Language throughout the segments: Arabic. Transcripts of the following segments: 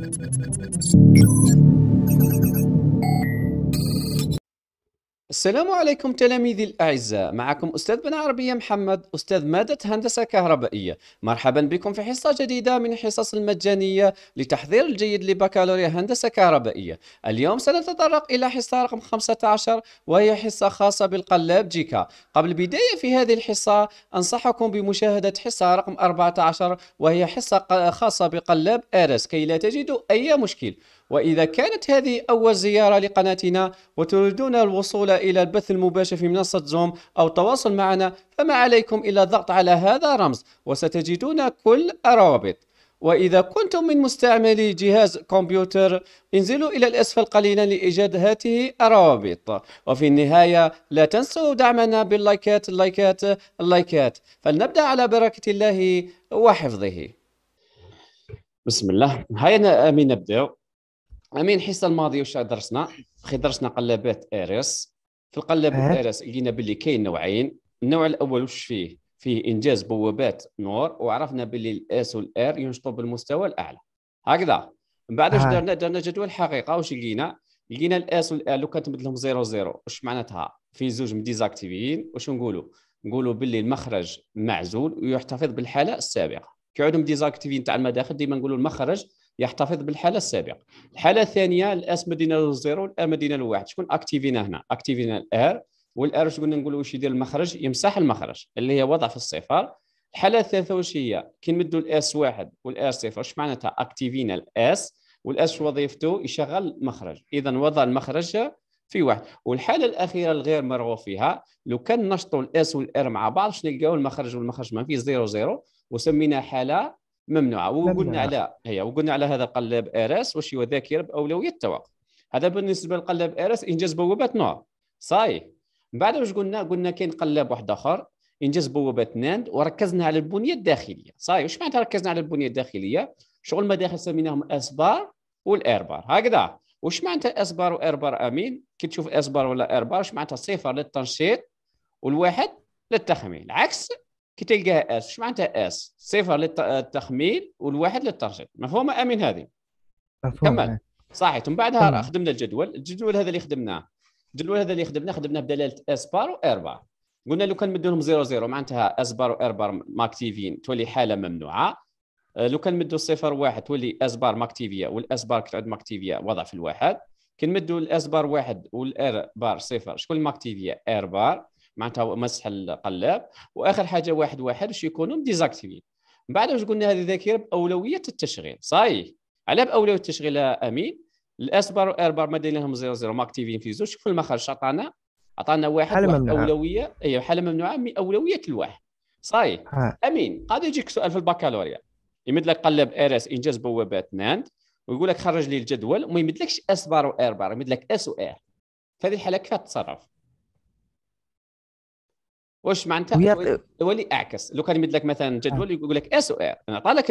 Thank you. السلام عليكم تلاميذي الأعزاء معكم أستاذ بن عربية محمد أستاذ مادة هندسة كهربائية مرحبا بكم في حصة جديدة من الحصص المجانية لتحضير الجيد لبكالوريا هندسة كهربائية اليوم سنتطرق إلى حصة رقم 15 وهي حصة خاصة بالقلاب جيكا قبل بداية في هذه الحصة أنصحكم بمشاهدة حصة رقم 14 وهي حصة خاصة بقلاب آرس كي لا تجدوا أي مشكل وإذا كانت هذه أول زيارة لقناتنا وتريدون الوصول إلى البث المباشر في منصة زوم أو التواصل معنا فما عليكم إلا الضغط على هذا الرمز وستجدون كل الروابط وإذا كنتم من مستعملي جهاز كمبيوتر انزلوا إلى الأسفل قليلا لإيجاد هذه الروابط وفي النهاية لا تنسوا دعمنا باللايكات اللايكات اللايكات فلنبدأ على بركة الله وحفظه بسم الله هيا أمين نبدأ امين الحصه الماضيه واش درسنا اخي درسنا قلابات اريس في القلابات اريس لقينا باللي كاين نوعين النوع الاول واش فيه فيه انجاز بوابات نور وعرفنا باللي الاس والار ينشطوا بالمستوى الاعلى هكذا من بعد واش درنا درنا جدول حقيقه واش لقينا لقينا الاس والار لو كانت مثلهم 0 0 واش معناتها في زوج مديزاكتيفيين واش نقولوا نقولوا باللي المخرج معزول ويحتفظ بالحاله السابقه كيعودوا مديزاكتيفيين تاع المداخل ديما نقولوا المخرج يحتفظ بالحاله السابقه الحاله الثانيه الاس مدينه الزيرو الا مدينه الواحد شكون اكتيفينا هنا اكتيفينا الار والار واش قلنا نقولوا واش يدير المخرج يمسح المخرج اللي هي وضع في الصفر الحاله الثالثه واش هي كي نمدوا الاس واحد والار صفر واش معناتها اكتيفينا الاس والاس وظيفته يشغل المخرج اذا وضع المخرج في واحد والحاله الاخيره الغير مرغوب فيها لو كان نشطوا الاس والار مع بعض شنو نلقاو المخرج والمخرج ما فيه 0 0 وسمينا حاله ممنوعه وقلنا على هي وقلنا على هذا القلاب ارس واش هو ذاكره باولويه التوقف هذا بالنسبه للقلاب ارس انجاز بوابات نوع صاي من بعد واش قلنا قلنا كاين قلاب واحد اخر انجاز بوابات ناند وركزنا على البنيه الداخليه صاي واش معناتها ركزنا على البنيه الداخليه شغل المداخل سميناهم اسبار والاربار هكذا واش معناتها اسبار واربار امين كي تشوف اسبار ولا بار واش معناتها صفر للتنشيط والواحد للتخمين العكس كي تلقاها اس اش معناتها اس صفر للتخميل والواحد للترشيد مفهومه امين هذه مفهومه كمل إيه. صحيح ثم بعدها طبعا. خدمنا الجدول الجدول هذا اللي خدمناه الجدول هذا اللي خدمناه خدمناه بدلاله اس بار وار بار قلنا لو كان مدوا لهم 0 0 معناتها اس بار وار بار ماكتيفين تولي حاله ممنوعه آه، لو كان مدو صفر واحد تولي اس بار ماكتيفيه والاس بار كتعد ماكتيفيه وضع في الواحد كي نمدوا الاس بار واحد والار بار صفر شكون ماكتيفيه ار بار معناتها مسح القلاب واخر حاجه واحد واحد باش يكونوا ديزاكتيفي من بعد واش قلنا هذه الذاكره باولويه التشغيل صحيح على باولويه التشغيل امين الاس بار والار بار ما دير لهم زيرو زيرو ماكتيفين في زوج شوف المخرج عطانا عطانا واحد, حالة واحد ممنوعة. اولويه اي أيوة، حاله ممنوعه من اولويه الواحد صحيح امين قاعد يجيك سؤال في البكالوريا يمد لك قلب ار اس انجاز بوابات ناند ويقول لك خرج لي الجدول وما يمدلكش اس بار وار بار يمد لك اس وار في هذه الحاله كيف تتصرف واش معناتها الدولي اعكس لو كان يمد لك مثلا آه. جدول يقول لك اس او ار انا طالك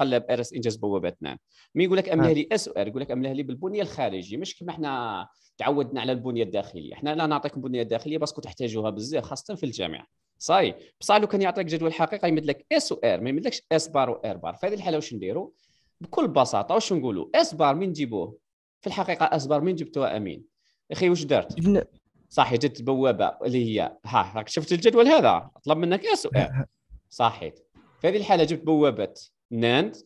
قلب ار اس انجاز بوابات نعم مي يقول لك املاه لي اس او ار يقول لك املاه لي بالبنيه الخارجيه مش كما احنا تعودنا على البنيه الداخليه احنا لا نعطيك البنيه الداخليه باسكو تحتاجوها بزاف خاصه في الجامعه صاي بصح لو كان يعطيك جدول حقيقي يمد لك اس او ار ما يمدلكش اس بار و ار بار في هذه الحاله واش نديروا بكل بساطه واش نقولوا اس بار من نجيبوه في الحقيقه اس بار من جبتوها امين اخي واش درت؟ صح جت بوابه اللي هي ها راك شفت الجدول هذا اطلب منك يا سؤال صحيت في هذه الحاله جبت بوابه ناند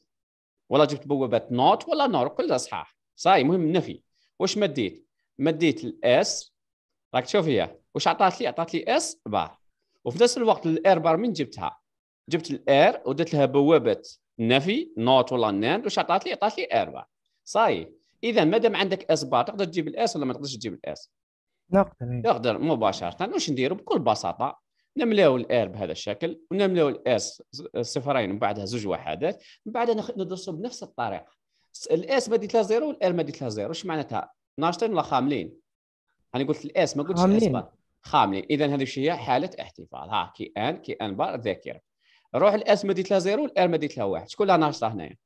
ولا جبت بوابه نوت ولا نور كلها صحاح صاي مهم النفي واش مديت مديت الاس راك تشوف هي واش عطات لي عطات لي اس بار وفي نفس الوقت الاير بار من جبتها جبت الاير ودرت لها بوابه نفي نوت ولا ناند واش عطات لي عطات لي ار بار صاي اذا مادام عندك اس بار تقدر تجيب الاس ولا ما تقدرش تجيب الاس نقدر نقدر مباشره واش نديروا بكل بساطه نملاو الار بهذا الشكل ونملاو الاس صفرين من بعدها زوج وحدات من بعدها ندرسوا بنفس الطريقه الاس بديت لها زيرو والار مديت لها زيرو واش معناتها ناشطين ولا خاملين انا قلت الاس ما قلتش الاس بار خاملين اذا هذه هي حاله احتفال ها كي ان كي ان بار ذاكره روح الاس بديت لها زيرو والار مديت لها واحد شكون لها ناشطه هنايا؟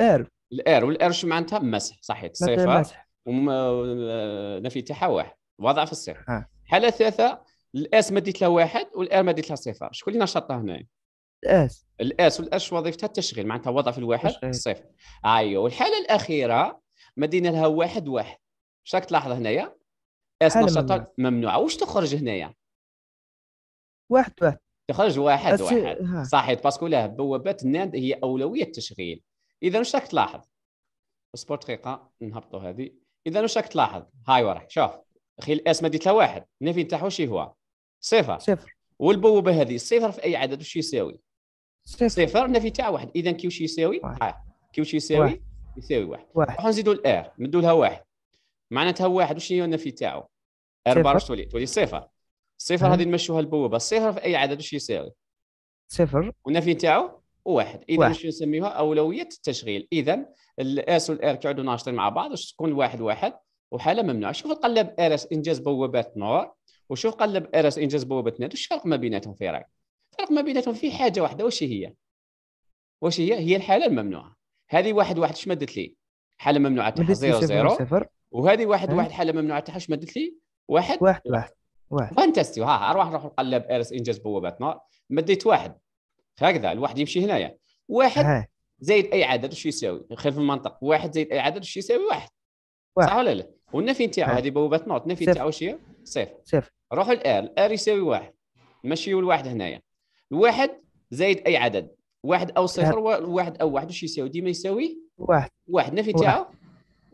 ار الار والار شو معناتها مسح صحيح مسح نفي تاعها واحد وضع في الصفر الحاله الثالثه الاس مديت لها واحد والار مديت لها صفر شكون اللي نشطها هنا الاس الاس والاش وظيفتها التشغيل معناتها وضع في الواحد الصفر ايوه والحاله الاخيره مدينا لها واحد واحد واش راك تلاحظ هنايا اس نشطه ممنوعه واش تخرج هنايا واحد واحد تخرج واحد واحد صحيت صحيح باسكو لا بوابات الناند هي اولويه التشغيل اذا واش راك تلاحظ اصبر دقيقه نهبطوا هذه اذا واش راك تلاحظ هاي ورا شوف اخي الاس ما لها واحد النفي نتاعها واش هو صفر صفر والبوابه هذه صفر في اي عدد واش يساوي صفر صفر النفي تاع واحد اذا كي واش يساوي كي واش يساوي يساوي واحد راح نزيدوا الار مدوا لها واحد معناتها واحد واش هي النفي تاعو اربعه واش تولي تولي صفر صفر هذه نمشوها البوابه صفر في اي عدد واش يساوي صفر والنفي تاعو واحد اذا شو نسميوها اولويه التشغيل اذا الاس والار كيعودوا ناشطين مع بعض واش تكون واحد واحد وحاله ممنوعه شوف ار اس انجاز بوابات نور وشوف قلب اس انجاز بوابات نار واش الفرق ما بيناتهم في رايك الفرق ما بيناتهم في حاجه واحده واش هي واش هي هي الحاله الممنوعه هذه واحد واحد اش مدت لي حاله ممنوعه تاعها 0 0 وهذه واحد واحد حاله ممنوعه تاعها اش مدت لي واحد واحد واحد واحد فانتاستي ها, اروح نروح نقلب اس انجاز بوابات نار مديت واحد هكذا الواحد يمشي هنايا واحد زائد اي عدد وش يساوي خلف المنطق واحد زائد اي عدد وش يساوي واحد صح ولا لا والنفي نتاعو هذه بوابه نوط النفي نتاعو وش هي صفر صفر روحوا لار الار يساوي واحد ماشي الواحد هنايا الواحد زائد اي عدد واحد او صفر واحد او واحد وش يساوي ديما يساوي واحد واحد النفي نتاعو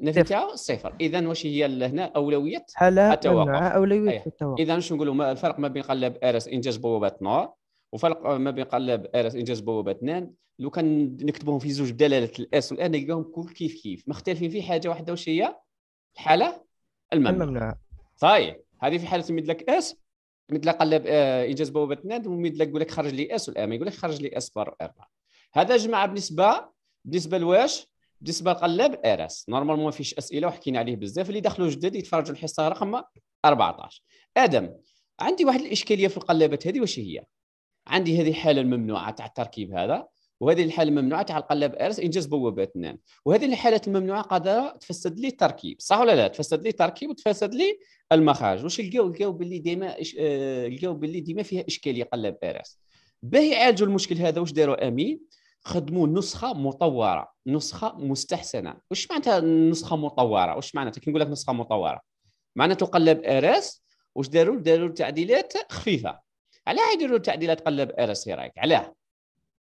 النفي نتاعو صفر اذا واش هي هنا اولويه التوقف اولويه أيوه. التوقف اذا شنو نقولوا الفرق ما بين قلب ارس انجاز بوابه نوت وفرق ما بين قلاب ارس انجاز بوابه اثنان لو كان نكتبهم في زوج بدلاله الاس والان نلقاهم كل كيف كيف مختلفين في حاجه واحده واش هي الحاله الممنوع الممنوع صحيح طيب، هذه في حاله مدلك اس مدلك قلاب آه، انجاز بوابه اثنان ومدلك يقول لك خرج لي اس ما يقول لك خرج لي اس بار اربعه هذا جماعه بالنسبه بالنسبه لواش بالنسبه لقلاب ارس نورمالمون ما فيش اسئله وحكينا عليه بزاف اللي دخلوا جداد يتفرجوا الحصه رقم 14 ادم عندي واحد الاشكاليه في القلابات هذه واش هي عندي هذه الحاله الممنوعه تاع التركيب هذا وهذه الحاله الممنوعه تاع القلب ارس انجاز بوابات النان وهذه الحالات الممنوعه قادره تفسد لي التركيب صح ولا لا تفسد لي التركيب وتفسد لي المخارج واش لقاو لقاو باللي ديما آه، لقاو باللي ديما فيها اشكاليه قلب ارس باه يعالجوا المشكل هذا واش داروا امين خدموا نسخه مطوره نسخه مستحسنه واش معناتها نسخه مطوره واش معناتها كي نقول لك نسخه مطوره معناتها قلب ارس واش داروا داروا تعديلات خفيفه علاه يديروا تعديلات قلب ارس رايك علاه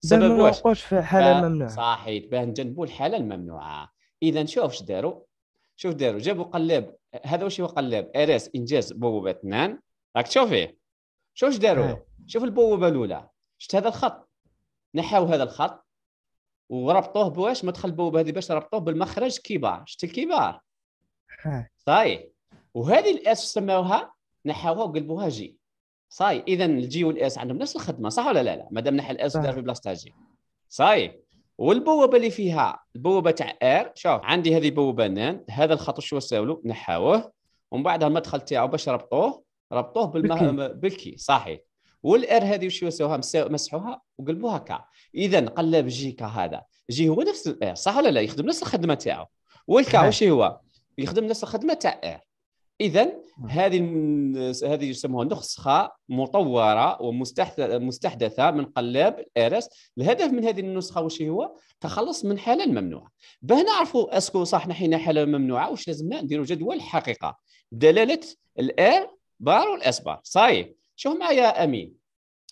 سبب واش في حاله ممنوعه صحيح باه نجنبوا الحاله الممنوعه اذا شوف اش داروا شوف داروا جابوا قلاب هذا واش هو قلاب ارس انجاز بوابه اثنان راك تشوفيه شوف اش داروا شوف البوابه الاولى شفت هذا الخط نحاو هذا الخط وربطوه بواش مدخل البوابه هذه باش ربطوه بالمخرج كبار شفت الكبار صحيح وهذه الاس سماوها نحاوها وقلبوها جي صاي اذا الجي والاس عندهم نفس الخدمه صح ولا لا لا دام نحي الاس ودار في تاع جي صاي والبوابه اللي فيها البوابه تاع ار شوف عندي هذه بوابه نان هذا الخط شو ساولو نحاوه ومن بعدها المدخل تاعو باش ربطوه ربطوه بالم... بالكي صاي والار هذه وش يسوها مسحوها وقلبوها كا اذا قلب جي كا هذا جي هو نفس الار صح ولا لا يخدم نفس الخدمه تاعو والكا وش هو يخدم نفس الخدمه تاع ار اذا نعم. هذه هذه يسموها نسخه مطوره ومستحدثه من قلاب الارس الهدف من هذه النسخه واش هو تخلص من حاله ممنوعه باه نعرفوا اسكو صح نحينا حاله ممنوعه واش لازمنا نديروا جدول حقيقه دلاله الار بار بار صايب شوف معايا امين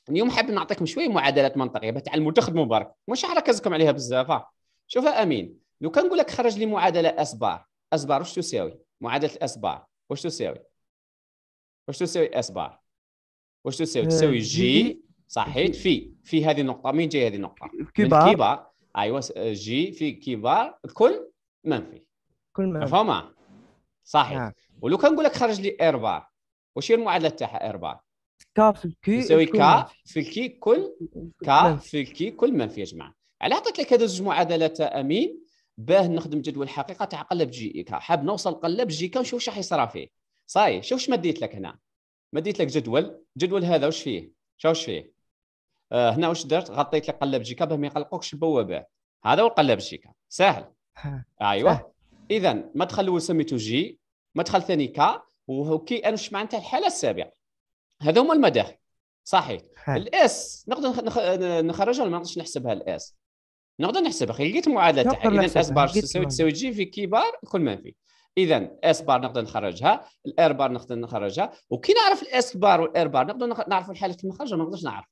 اليوم حاب نعطيكم شويه معادلات منطقيه باش تعلموا تخدموا برك مش ركزكم عليها بزاف شوف امين لو كان نقول لك خرج لي معادله اس بار اس بار واش تساوي معادله بار واش تساوي واش تساوي اس بار واش تساوي تساوي جي صحيت في في هذه النقطه مين جاي هذه النقطه كيبار كيبار ايوا جي في كبار الكل منفي كل منفي مفهومه صحيح آه. ولو كان نقول لك خرج لي ار بار واش هي المعادله تاعها ار بار كا في الكي يساوي كا في الكي كل كا في الكي كل منفي يا جماعه على عطيت لك هذو زوج معادلات امين باه نخدم جدول حقيقه تاع قلب جي كا حاب نوصل قلب جي كا ونشوف واش راح يصرى فيه صاي شوف واش مديت لك هنا مديت لك جدول جدول هذا واش فيه شوف واش فيه آه هنا واش درت غطيت لك قلب جي كا باه ما يقلقوكش البوابات هذا هو قلب جي كا ساهل ايوه اذا مدخل الاول سميته جي مدخل ثاني كا وكي انا واش معناتها الحاله السابعه هذا هما المداخل صحيح الاس نقدر نخرجها ولا ما نقدرش نحسبها الاس نقدر نحسب اخي لقيت معادله تاعها اذا اس بار تساوي تساوي جي في كي بار كل ما في اذا اس بار نقدر نخرجها الار بار نقدر نخرجها وكي نعرف الاس بار والار بار نقدر نعرف الحاله كيف نخرجها ما نقدرش نعرف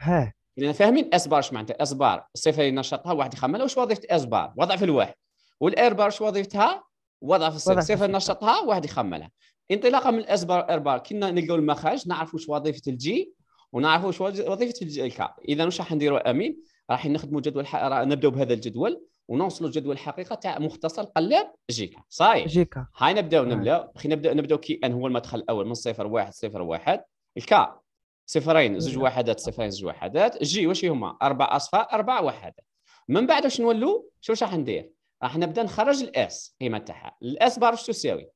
ها لان فاهمين اس بار اش معناتها اس بار الصفه اللي نشطها واحد يخملها واش وظيفه اس بار وضع في الواحد والار بار واش وظيفتها وضع في الصفه الصفه نشطها واحد يخملها انطلاقا من الاس بار ار بار كي نلقاو المخرج نعرف واش وظيفه الجي ونعرف واش وظيفه الكا اذا واش راح نديروا امين راح نخدموا جدول نبدا بهذا الجدول ونوصلوا جدول الحقيقه تاع مختصر قلاب جيكا صاي جيكا هاي نبداو نملا خلينا نبدا نعم. نبداو كي ان هو المدخل الاول من صفر واحد صفر واحد الكا صفرين زوج نعم. وحدات صفرين زوج وحدات جي واش هما اربع اصفار اربع وحدات من بعد واش نولوا شو راح ندير راح نبدا نخرج الاس قيمه تاعها الاس بار واش تساوي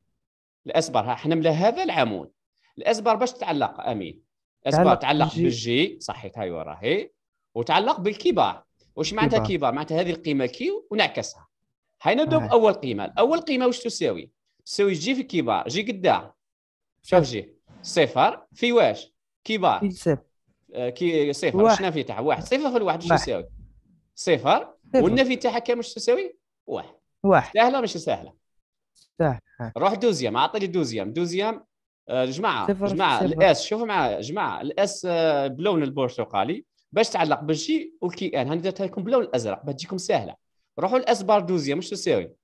الاس بار راح نملا هذا العمود الاس بار باش تتعلق امين الاس بار تعلق بالجي صحيت هاي وراهي وتعلق بالكبار واش معناتها كبار معناتها هذه القيمه كي ونعكسها هاي نبدا آه. باول قيمه اول قيمه واش تساوي تساوي جي في كيبا جي قدا شوف جي صفر في واش كبار آه، كي صفر واش في تاعها واحد صفر في الواحد واش يساوي صفر والنفي تاعها كام واش تساوي واحد واحد سهله مش سهله سهله روح دوزيام عطيني دوزيام دوزيام آه، جماعه جماعه الاس شوفوا معايا جماعه الاس بلون البرتقالي باش تعلق بالجي والكي ان هاني درتها لكم باللون الازرق باش تجيكم سهله روحوا الاس بار دوزيه مش تساوي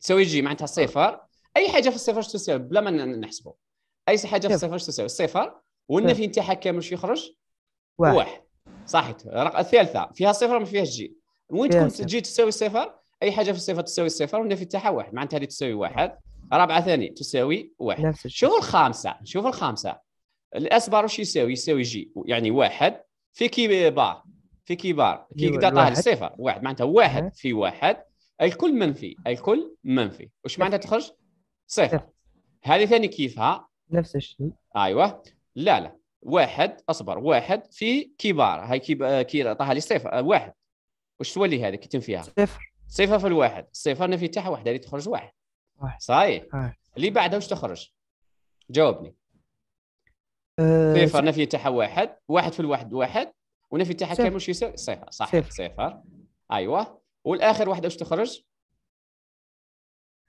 تساوي جي معناتها صفر اي حاجه في الصفر تساوي بلا ما نحسبوا اي حاجه في الصفر تساوي الصفر والنفي نتاعها كامل واش يخرج؟ واحد, واحد. صحيت الرقم الثالثه فيها صفر ما فيهاش جي وين تكون جي تساوي صفر اي حاجه في الصفر تساوي صفر والنفي نتاعها واحد معناتها هذه تساوي واحد رابعه ثاني تساوي واحد شوفوا الخامسه شوفوا الخامسه الاسبار واش يساوي؟ يساوي جي يعني واحد في كي بار في كي بار كي أيوة، طالع الصفر واحد معناتها واحد أه. في واحد الكل منفي الكل منفي واش معناتها تخرج صفر هذه ثاني كيفها نفس الشيء ايوه لا لا واحد اصبر واحد في كبار هاي كي كي طاح لي صفر آه، واحد واش تولي هذه كي تنفيها صفر صفر في الواحد صفر نفي تاعها واحد هذه تخرج واحد صحيح اللي بعدها واش تخرج جاوبني آه، صفر نفي تاعها واحد واحد في الواحد واحد ونفي تاعها كامل واش يساوي صفر صح صفر ايوه والاخر واحد واش تخرج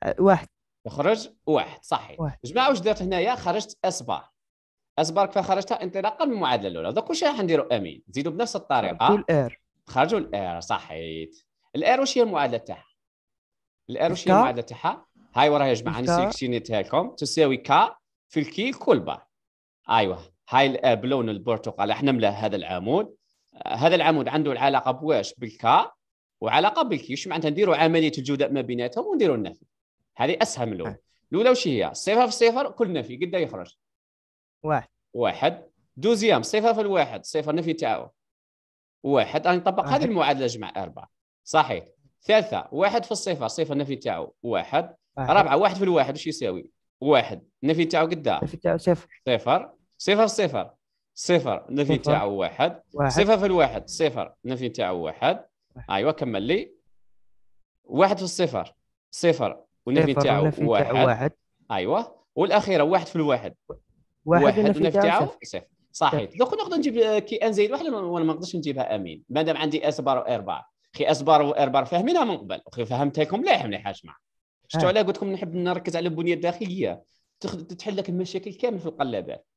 آه، واحد تخرج واحد صحيح جماعه واش درت هنايا خرجت اسبار اسبار كيف خرجتها انطلاقا من المعادله الاولى دوك واش راح نديرو امين نزيدو بنفس الطريقه خرجوا الار خرجوا الار صحيت الار واش هي المعادله تاعها الار واش هي المعادله تاعها هاي وراها يا جماعه انا سيليكسينيتها لكم تساوي كا في الكي كل بار ايوه هاي آه، بلون البرتقال احنا ملا هذا العمود آه، هذا العمود عنده العلاقه بواش بالكا وعلاقه بالكي واش معناتها نديروا عمليه الجداء ما بيناتهم ونديروا النفي هذه اسهم له أه. الاولى وش هي صفر في صفر كل نفي قد يخرج واحد واحد دوزيام صفر في الواحد صفر نفي تاعو واحد انا نطبق هذه المعادله جمع اربعه صحيح ثالثه واحد في الصفر صفر نفي تاعو واحد رابعه واحد في الواحد وش يساوي واحد النفي تاعو قداه النفي تاعو صفر صفر صفر صفر صفر النفي تاعو واحد صفر في الواحد صفر النفي تاعو واحد ايوا كمل لي واحد في الصفر صفر والنفي تاعو واحد. واحد ايوه والاخيره واحد في الواحد واحد, واحد النفي تاعو صفر صحيح دوك نقدر نجيب كي ان زائد واحد وانا ما نقدرش نجيبها امين مادام عندي اس اسبار واربار خي بار واربار فاهمينها من قبل وخي فهمتكم مليح مليح يا جماعه شفتوا علاه قلت لكم نحب نركز على البنيه الداخليه تحل لك المشاكل كامل في القلابات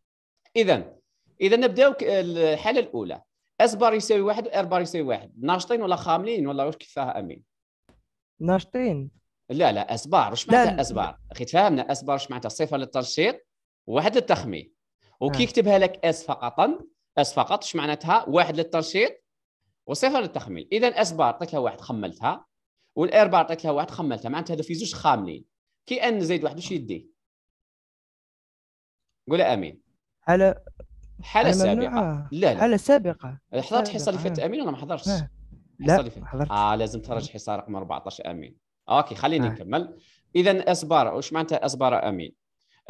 اذا اذا نبداو الحاله الاولى اس بار يساوي واحد وار بار يساوي واحد ناشطين ولا خاملين ولا واش كيفاه امين ناشطين لا لا اس بار واش معناتها اس بار اخي تفهمنا اس بار واش معناتها صفر للتنشيط وواحد للتخمين وكي يكتبها لك اس فقط اس فقط واش معناتها واحد للتنشيط وصفر للتخمين اذا اس بار عطيتها واحد خملتها والاربعه عطيت لها واحد خملتها معناتها هذا في زوج خاملين كي ان زائد واحد واش يدي قول امين حالة حالة سابقة لا لا حالة سابقة حضرت حصة اللي فاتت امين ولا ما حضرتش؟ لا حضرت اه لازم تفرج حصة رقم 14 امين اوكي خليني آه. نكمل اذا اصبر واش معناتها اصبر امين؟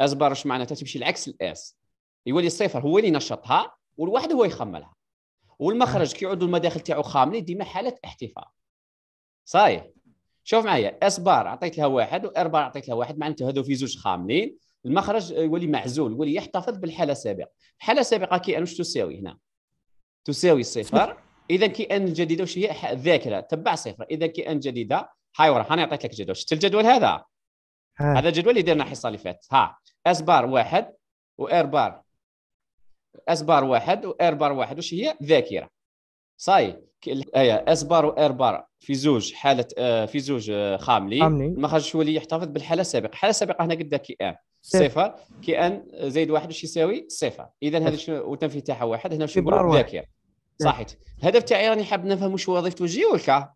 اصبر واش معناتها تمشي العكس الاس يولي الصفر هو اللي نشطها والواحد هو يخملها والمخرج آه. كي يعودوا المداخل تاعو خاملين ديما حاله احتفاء صايح شوف معايا اس بار عطيت لها واحد وار بار عطيت لها واحد معناته هذو في زوج خاملين المخرج يولي معزول يولي يحتفظ بالحاله السابقه الحاله السابقه كي ان واش تساوي هنا تساوي صفر اذا كي ان الجديده واش هي الذاكره تبع صفر اذا كي ان جديده هاي ورا هاني عطيت لك جدول شفت الجدول هذا ها. هذا الجدول اللي درنا الحصه اللي فاتت ها اس بار واحد وار بار اس بار واحد وار بار واحد واش هي ذاكره صاي ايا اس بار وار بار في زوج حاله آه، في زوج آه، خاملي ما خرجش يولي يحتفظ بالحاله السابقه الحاله السابقه هنا قد كي ان صفر كي ان زائد واحد واش يساوي صفر اذا هذا تاعها واحد هنا نقولوا ذاكر صحيت الهدف تاعي راني حاب نفهم واش وظيفته الجيولكا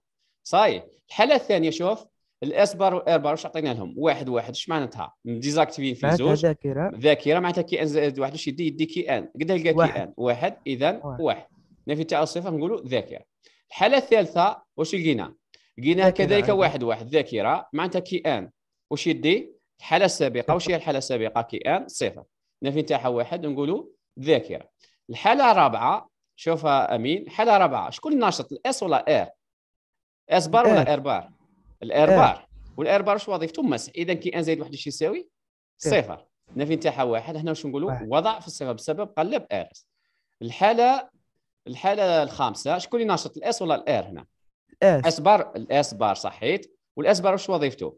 صاي الحاله الثانيه شوف الاس بار والاير بار واش عطينا لهم واحد واحد اش معناتها ديزاكتيفين في زوج ذاكره ذاكره معناتها كي ان زائد واحد واش يدي يدي كي ان قد لقى كي ان واحد اذا واحد. واحد. نفي تاع الصفه نقولوا ذاكره الحاله الثالثه واش لقينا لقيناها كذلك واحد واحد ذاكره معناتها كي ان واش يدي الحاله السابقه واش هي الحاله السابقه كي ان صفر نفي تاعها واحد نقولوا ذاكره الحاله الرابعه شوفها امين الحاله الرابعه شكون ناشط الاس ولا ار اس بار ولا ار بار الار بار والار بار واش وظيفته مسح اذا كي ان زائد واحد واش يساوي إيه. صفر نفي تاعها واحد هنا واش نقولوا وضع في الصفه بسبب قلب ار الحاله الحاله الخامسه شكون اللي ناشط الاس ولا الار هنا الاس اس بار الاس بار صحيت والاس بار واش وظيفته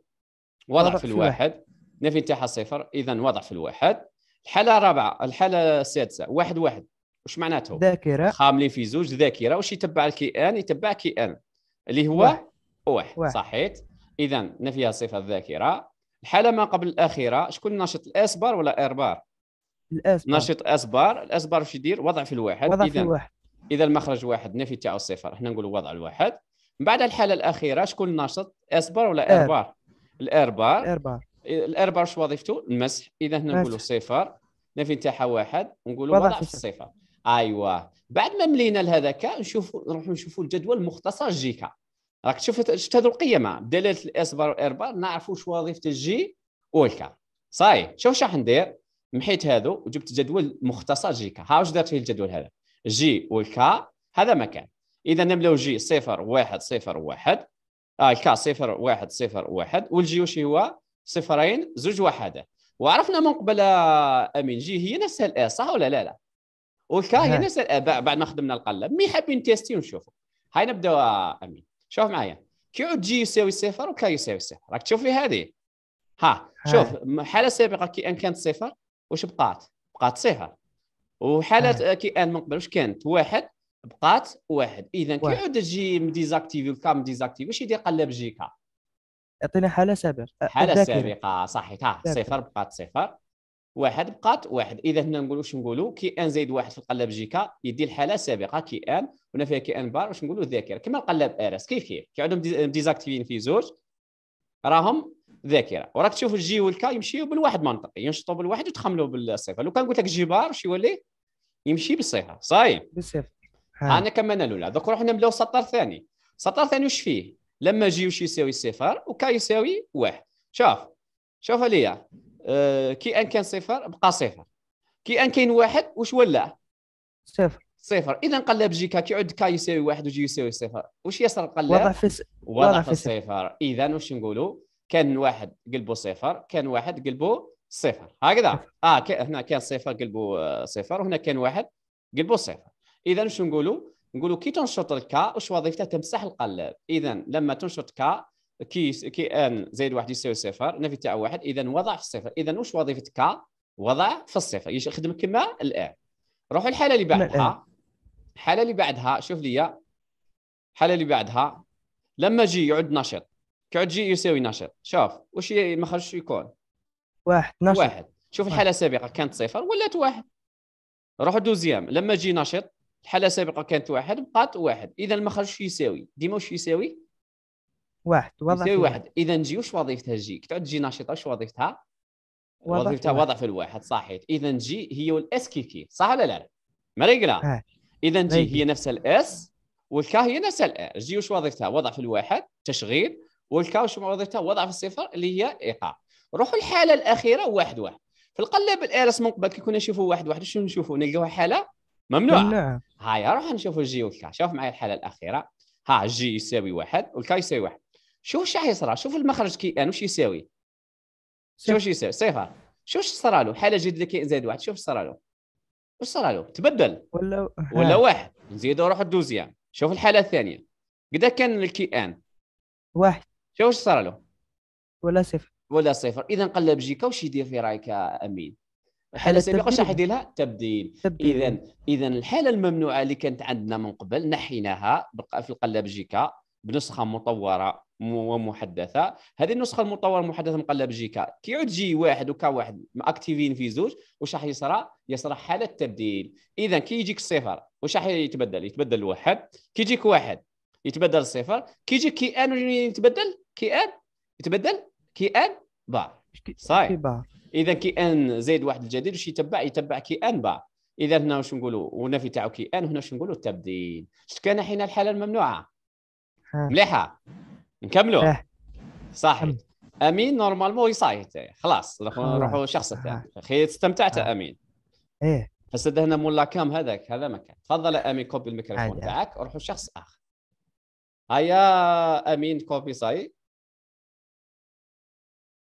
وضع في الواحد نفي تاعها صفر اذا وضع في الواحد الحاله الرابعه الحاله السادسه واحد واحد واش معناته ذاكره خاملين في زوج ذاكره واش يتبع الكيان يتبع كيان اللي هو واحد, واحد. واحد. صحيت اذا نفيها صفه الذاكره الحاله ما قبل الاخيره شكون ناشط الاس بار ولا ار بار الاس بار ناشط اس بار الاس بار واش يدير وضع في الواحد وضع في الواحد اذا المخرج واحد نفي تاعو صفر احنا نقولوا وضع الواحد من بعد الحاله الاخيره شكون الناشط اسبر ولا بار الاير بار الاير بار واش وظيفته المسح اذا هنا نقولوا صفر نفي تاعها واحد نقولوا وضع في الصفر ايوا بعد ما ملينا لهذاك نشوفوا نروحوا نشوفوا الجدول جي جيكا راك تشوف شفت هذو القيمه بدلاله الاسبر بار نعرفوا واش وظيفه الجي والكا صاي شوف راح ندير محيت هذو وجبت جدول مختصر جيكا ها واش درت فيه الجدول هذا جي والكا هذا مكان اذا نملو جي صفر واحد صفر واحد آه الكا صفر واحد صفر واحد والجي واش هو صفرين زوج وحدات وعرفنا من قبل آه، امين جي هي نفسها الاس صح ولا لا لا والكا هي نفس الاباء بعد ما خدمنا القلب مي حابين تيستي ونشوفوا هاي نبداو آه، امين شوف معايا كيعود جي يساوي صفر وكا يساوي صفر راك تشوف في هذه ها شوف حاله سابقه كي ان كانت صفر واش بقات بقات صفر وحالات آه. كي ان ما قبلوش كانت واحد بقات واحد اذا كي عاود تجي مديزاكتيفي الكام مديزاكتيفي واش يدير قلب جيكا يعطينا حاله سابقه حاله سابقه صحيح صفر بقات صفر واحد بقات واحد اذا هنا نقولوا واش نقولوا كي ان زائد واحد في القلب جيكا يدي الحاله السابقه كي ان هنا فيها كي ان بار واش نقولوا ذاكره كما القلب ارس كيف كيف كي عندهم ديزاكتيفين في زوج راهم ذاكره وراك تشوف الجي والكا يمشيو بالواحد منطقي ينشطوا بالواحد وتخملوا بالصفر لو كان قلت لك جي بار واش يولي يمشي بالصيحه صايب بالصيف انا كملنا الاولى دوك رحنا نبداو السطر الثاني السطر الثاني واش فيه لما جي واش يساوي صفر وكا يساوي واحد شوف شوف عليا أه كي ان كان صفر بقى صفر كي ان كاين واحد واش ولا صفر صفر اذا قلب جي كا كيعود كا يساوي واحد وجي يساوي صفر واش يصير القلب وضع في س... وضع في الصفر اذا واش نقولوا كان واحد قلبه صفر كان واحد قلبه صفر هكذا اه كي هنا كاين صفر قلبوا آه، صفر وهنا كاين واحد قلبوا صفر اذا شنو نقولوا نقولوا كي تنشط الكا واش وظيفته تمسح القلب اذا لما تنشط كا كي كي ان زائد واحد يساوي صفر نفي تاع واحد اذا وضع في الصفر اذا واش وظيفه كا وضع في الصفر يخدم كما الان روحوا الحاله اللي بعدها الحاله اللي بعدها شوف لي الحاله اللي بعدها لما جي يعد نشط كيعود جي يساوي نشط شوف واش المخرج يكون واحد 12 واحد شوف الحاله السابقه كانت صفر ولات واحد روحوا دوزيام لما جي نشط الحاله السابقه كانت واحد بقات واحد اذا المخرج يساوي ديما واش يساوي واحد وضع يساوي واحد اذا جي واش وظيفتها جي تعود جي نشطه واش وظيفتها وظيفتها وضع في الواحد صحيح اذا جي هي والاس كي كي صح ولا لا مريقلا اذا جي هي نفسها الاس والكا هي نفسها الار جي واش وظيفتها وضع في الواحد تشغيل والكا واش وظيفتها وضع في الصفر اللي هي ايقاع روحوا الحاله الاخيره واحد واحد في القلب الارس من قبل كي كنا نشوفوا واحد واحد شنو نشوفوا نلقاو حاله ممنوعه ممنوع هاي روح نشوفوا الجي والكا شوف معايا الحاله الاخيره ها الجي يساوي واحد والكا يساوي واحد شوف شو يصرى شوف المخرج كي ان واش يساوي شوف شو يساوي صفر شوف شو صرى له حاله جديده كي زائد واحد شوف شو صرى له واش صرى له تبدل ولا ولا واحد نزيدو روح الدوزيام يعني. شوف الحاله الثانيه قد كان الكي ان واحد شوف شو صرى له ولا صفر ولا صفر اذا قلب جيكا وش يدير في رايك امين الحاله السابقه واش راح يدير لها تبديل, اذا اذا الحاله الممنوعه اللي كانت عندنا من قبل نحيناها في القلب جيكا بنسخه مطوره ومحدثه هذه النسخه المطوره المحدثه من قلب جيكا كي يعود جي واحد وكا واحد اكتيفين في زوج واش راح يصرى يصرى حاله تبديل اذا كي يجيك الصفر واش راح يتبدل يتبدل الواحد كي يجيك واحد يتبدل الصفر كي يجيك كي ان يتبدل كي ان يتبدل كي ان بار صحيح اذا كي ان زائد واحد الجديد واش يتبع يتبع كي ان بار اذا هنا واش نقولوا والنفي تاعو كي ان هنا واش نقولوا التبديل شفت كان حين الحاله الممنوعه مليحه نكملوا صحيح امين نورمالمون يصايت خلاص نروحوا شخص اخي استمتعت امين ايه هسه هنا مولا كام هذاك هذا مكان تفضل امين كوبي الميكروفون تاعك روحوا شخص اخر هيا امين كوبي صاي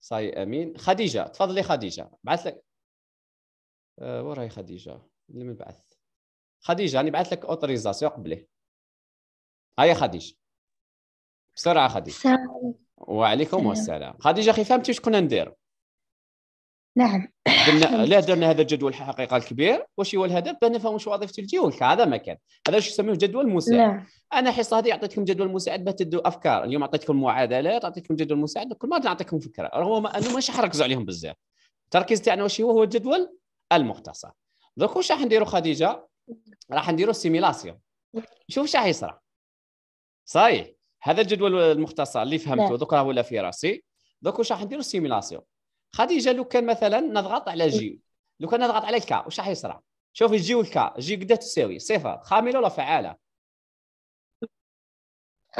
صاي امين خديجه تفضلي خديجه بعث لك أه وراي خديجه اللي من بعث خديجه راني بعث لك اوتوريزاسيون قبله هيا خديجه بسرعه خديجه السلام وعليكم السلام خديجه اخي فهمتي شكون ندير نعم لا درنا هذا الجدول حقيقه الكبير واش هو الهدف باه نفهم واش وظيفه الجيول هذا ما كان هذا واش يسميه جدول مساعد نعم. انا حصه هذه عطيتكم جدول مساعد باه تدوا افكار اليوم عطيتكم معادلات عطيتكم جدول مساعد كل ما نعطيكم فكره رغم انه ماشي حركزوا عليهم بزاف التركيز تاعنا واش هو هو الجدول المختصر دوك واش راح نديروا خديجه راح نديروا سيميلاسيون شوف راح يصرى صاي هذا الجدول المختصر اللي فهمته دوك نعم. راه ولا في راسي دوك واش راح نديروا سيميلاسيون خديجه لو كان مثلا نضغط على جي لو كان نضغط على الكا واش راح يصرى شوف الجي والكا جي قد تساوي صفر خامله ولا فعاله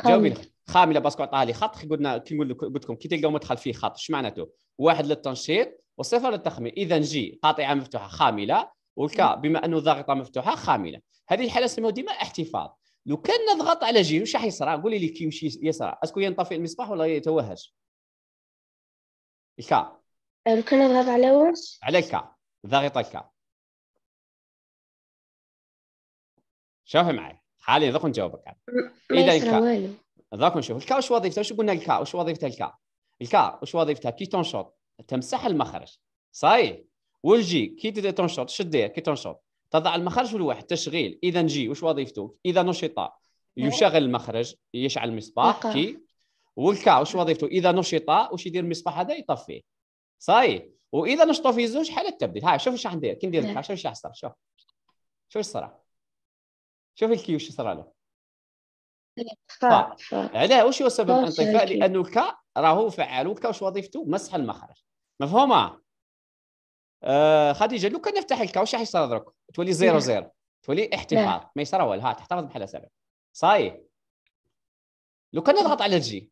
جاوبي خامله باسكو عطاها لي خط قلنا كي نقول لكم كي تلقاو مدخل فيه خط اش معناته واحد للتنشيط وصفر للتخمين اذا جي قاطعه مفتوحه خامله والكا بما انه ضاغطه مفتوحه خامله هذه الحاله نسميو ديما احتفاظ لو كان نضغط على جي واش راح يصرى قولي لي كي يمشي يسرى اسكو ينطفئ المصباح ولا يتوهج الكا لو كان على وش؟ على ضغط ضاغط الكا معي حاليا ذاك نجاوبك اذا الكا ذاك نشوف الكا وش وظيفته وش قلنا الكا وش وظيفته الكا الكا وش وظيفتها كي تنشط تمسح المخرج صحيح والجي كي تنشط شو كي تنشط تضع المخرج والواحد تشغيل اذا جي وش وظيفته اذا نشط يشغل المخرج يشعل المصباح كي والكا وش وظيفته اذا نشط وش يدير المصباح هذا يطفيه صاي واذا نشطوا في زوج حاله التبديل هاي شوف ايش راح ندير كي ندير شوف ايش راح يصير شوف شوف ايش صرا شوف الكي وش صرا له طيب. علاه وش هو سبب الانطفاء لانه الكا راهو فعال وكا وش وظيفته مسح المخرج مفهومه آه خديجه لو كان نفتح الكا وش راح يصير درك تولي زيرو نعم. زيرو تولي نعم. احتفاظ ما يصير ها تحتفظ بحالها سبب صاي لو كان نضغط على الجي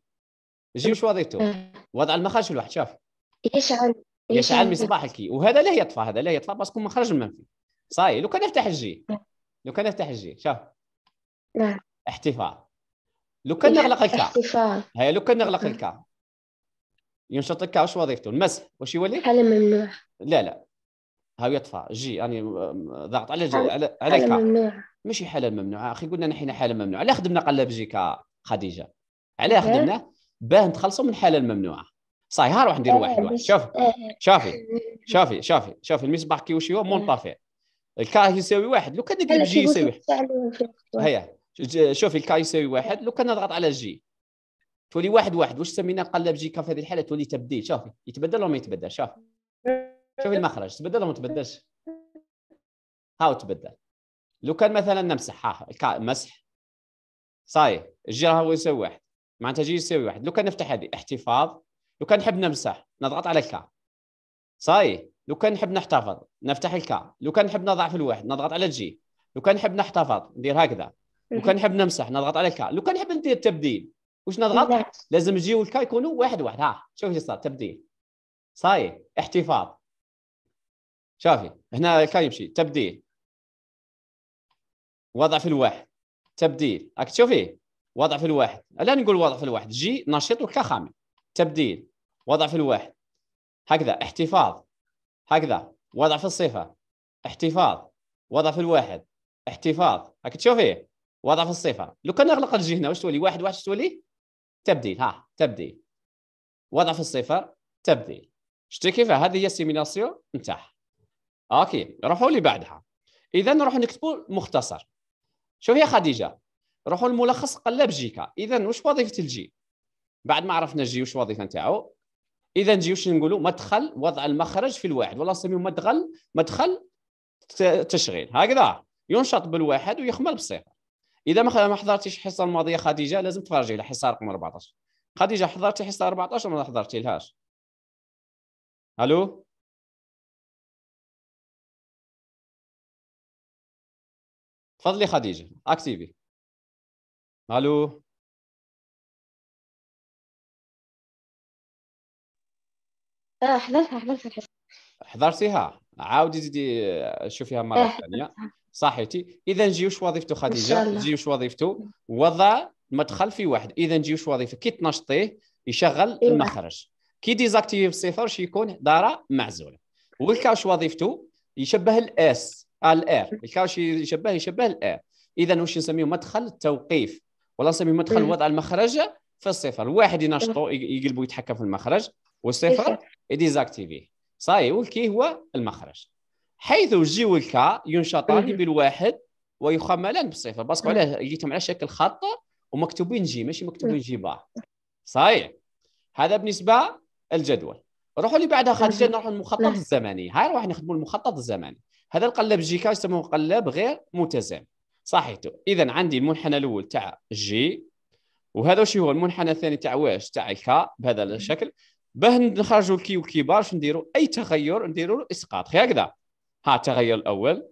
الجي وش وظيفته نعم. وضع المخرج الواحد شوف يشعل يشعل من الكي وهذا لا يطفى هذا لا يطفى باسكو ما خرج المنفي صاي لو كان افتح الجي نعم. لو كان افتح الجي شوف نعم احتفاء لو كان نغلق الكا احتفاء هيا لو كان نغلق نعم. الكا ينشط الكا واش وظيفته المسح واش يولي؟ حالة ممنوع لا لا هاو يطفى جي راني يعني ضغط على جي على على كا ممنوع ماشي حاله ممنوعه اخي قلنا نحينا حاله ممنوعه علاه خدمنا قلب جي كا خديجه علاه إيه. خدمنا باه نتخلصوا من الحاله الممنوعه صاي ها روح ندير واحد واحد آه، شوف آه، شافي آه، شافي شافي شافي المصباح كي واش هو منطفئ الكا يساوي واحد لو كان ندير جي يساوي هيا شوفي الكا يساوي واحد لو كان نضغط على جي تولي واحد واحد واش سمينا قلب جي كان في هذه الحاله تولي تبديل شافي يتبدل ولا ما يتبدلش شافي شوفي المخرج تبدل ولا ما تبدلش هاو تبدل لو كان مثلا نمسح ها الكا مسح صاي الجي راهو يساوي واحد معناتها جي يساوي واحد لو كان نفتح هذه احتفاظ لو كان نحب نمسح نضغط على الكا صاي لو كان نحب نحتفظ نفتح الكا لو كان نحب نضع في الواحد نضغط على جي لو كان نحب نحتفظ ندير هكذا لو كان نحب نمسح نضغط على الكا لو كان نحب ندير تبديل واش نضغط لازم جي والكا يكونوا واحد واحد ها شوف صار تبديل صاي احتفاظ شافي هنا الكا يمشي تبديل وضع في الواحد تبديل راك تشوفي وضع في الواحد الان نقول وضع في الواحد جي نشيط وكا خامل تبديل وضع في الواحد هكذا احتفاظ هكذا وضع في الصفه احتفاظ وضع في الواحد احتفاظ هاك تشوفيه وضع في الصفه لو كان نغلق الجهه واش تولي واحد واحد تولي تبديل ها تبديل وضع في الصفه تبديل شتي كيف هذه هي السيميلاسيون نتاعها اوكي نروحوا اللي بعدها اذا نروحوا نكتبوا مختصر شوفي يا خديجه نروحوا لملخص قلب جيكا اذا واش وظيفه الجي بعد ما عرفنا الجي واش وظيفه نتاعو اذا نجي واش نقولوا مدخل وضع المخرج في الواحد ولا نسميه مدخل مدخل تشغيل هكذا ينشط بالواحد ويخمل بالصفر اذا ما حضرتيش الحصه الماضيه خديجه لازم تفرجي على حصه رقم 14 خديجه حضرتي حصه 14 ولا ما حضرتي لهاش الو تفضلي خديجه اكتيفي الو اه حضرتها الحصه حضرتيها عاودي زيدي آه، شوفيها مره آه، ثانيه صحيتي اذا جيوش وظيفته خديجه جيوش وظيفته وضع مدخل في واحد اذا جيوش وظيفه كي تنشطيه يشغل إيه. المخرج كي ديزاكتيف واش يكون دار معزوله والكاش وظيفته يشبه الاس الار الكاش يشبه يشبه الار اذا واش نسميه مدخل التوقيف ولا نسميه مدخل إيه. وضع المخرج في الصفر واحد ينشطو إيه. يقلبو يتحكم في المخرج وصفر يديزاكتيفيه صاي والكي هو المخرج حيث جي والكا ينشطان بالواحد ويخملان بالصفر باسكو علاه جيتهم على شكل خط ومكتوبين جي ماشي مكتوبين جي بار صاي هذا بالنسبه للجدول نروحوا اللي بعدها خديجه نروحوا للمخطط الزمني هاي راح نخدموا المخطط الزمني هذا القلب جي كا يسموه قلب غير متزام صحيح اذا عندي المنحنى الاول تاع جي وهذا شو هو المنحنى الثاني تاع واش تاع كا بهذا الشكل باه نخرجوا الكي وكي باش نديروا اي تغير نديروا له اسقاط هكذا ها التغير الاول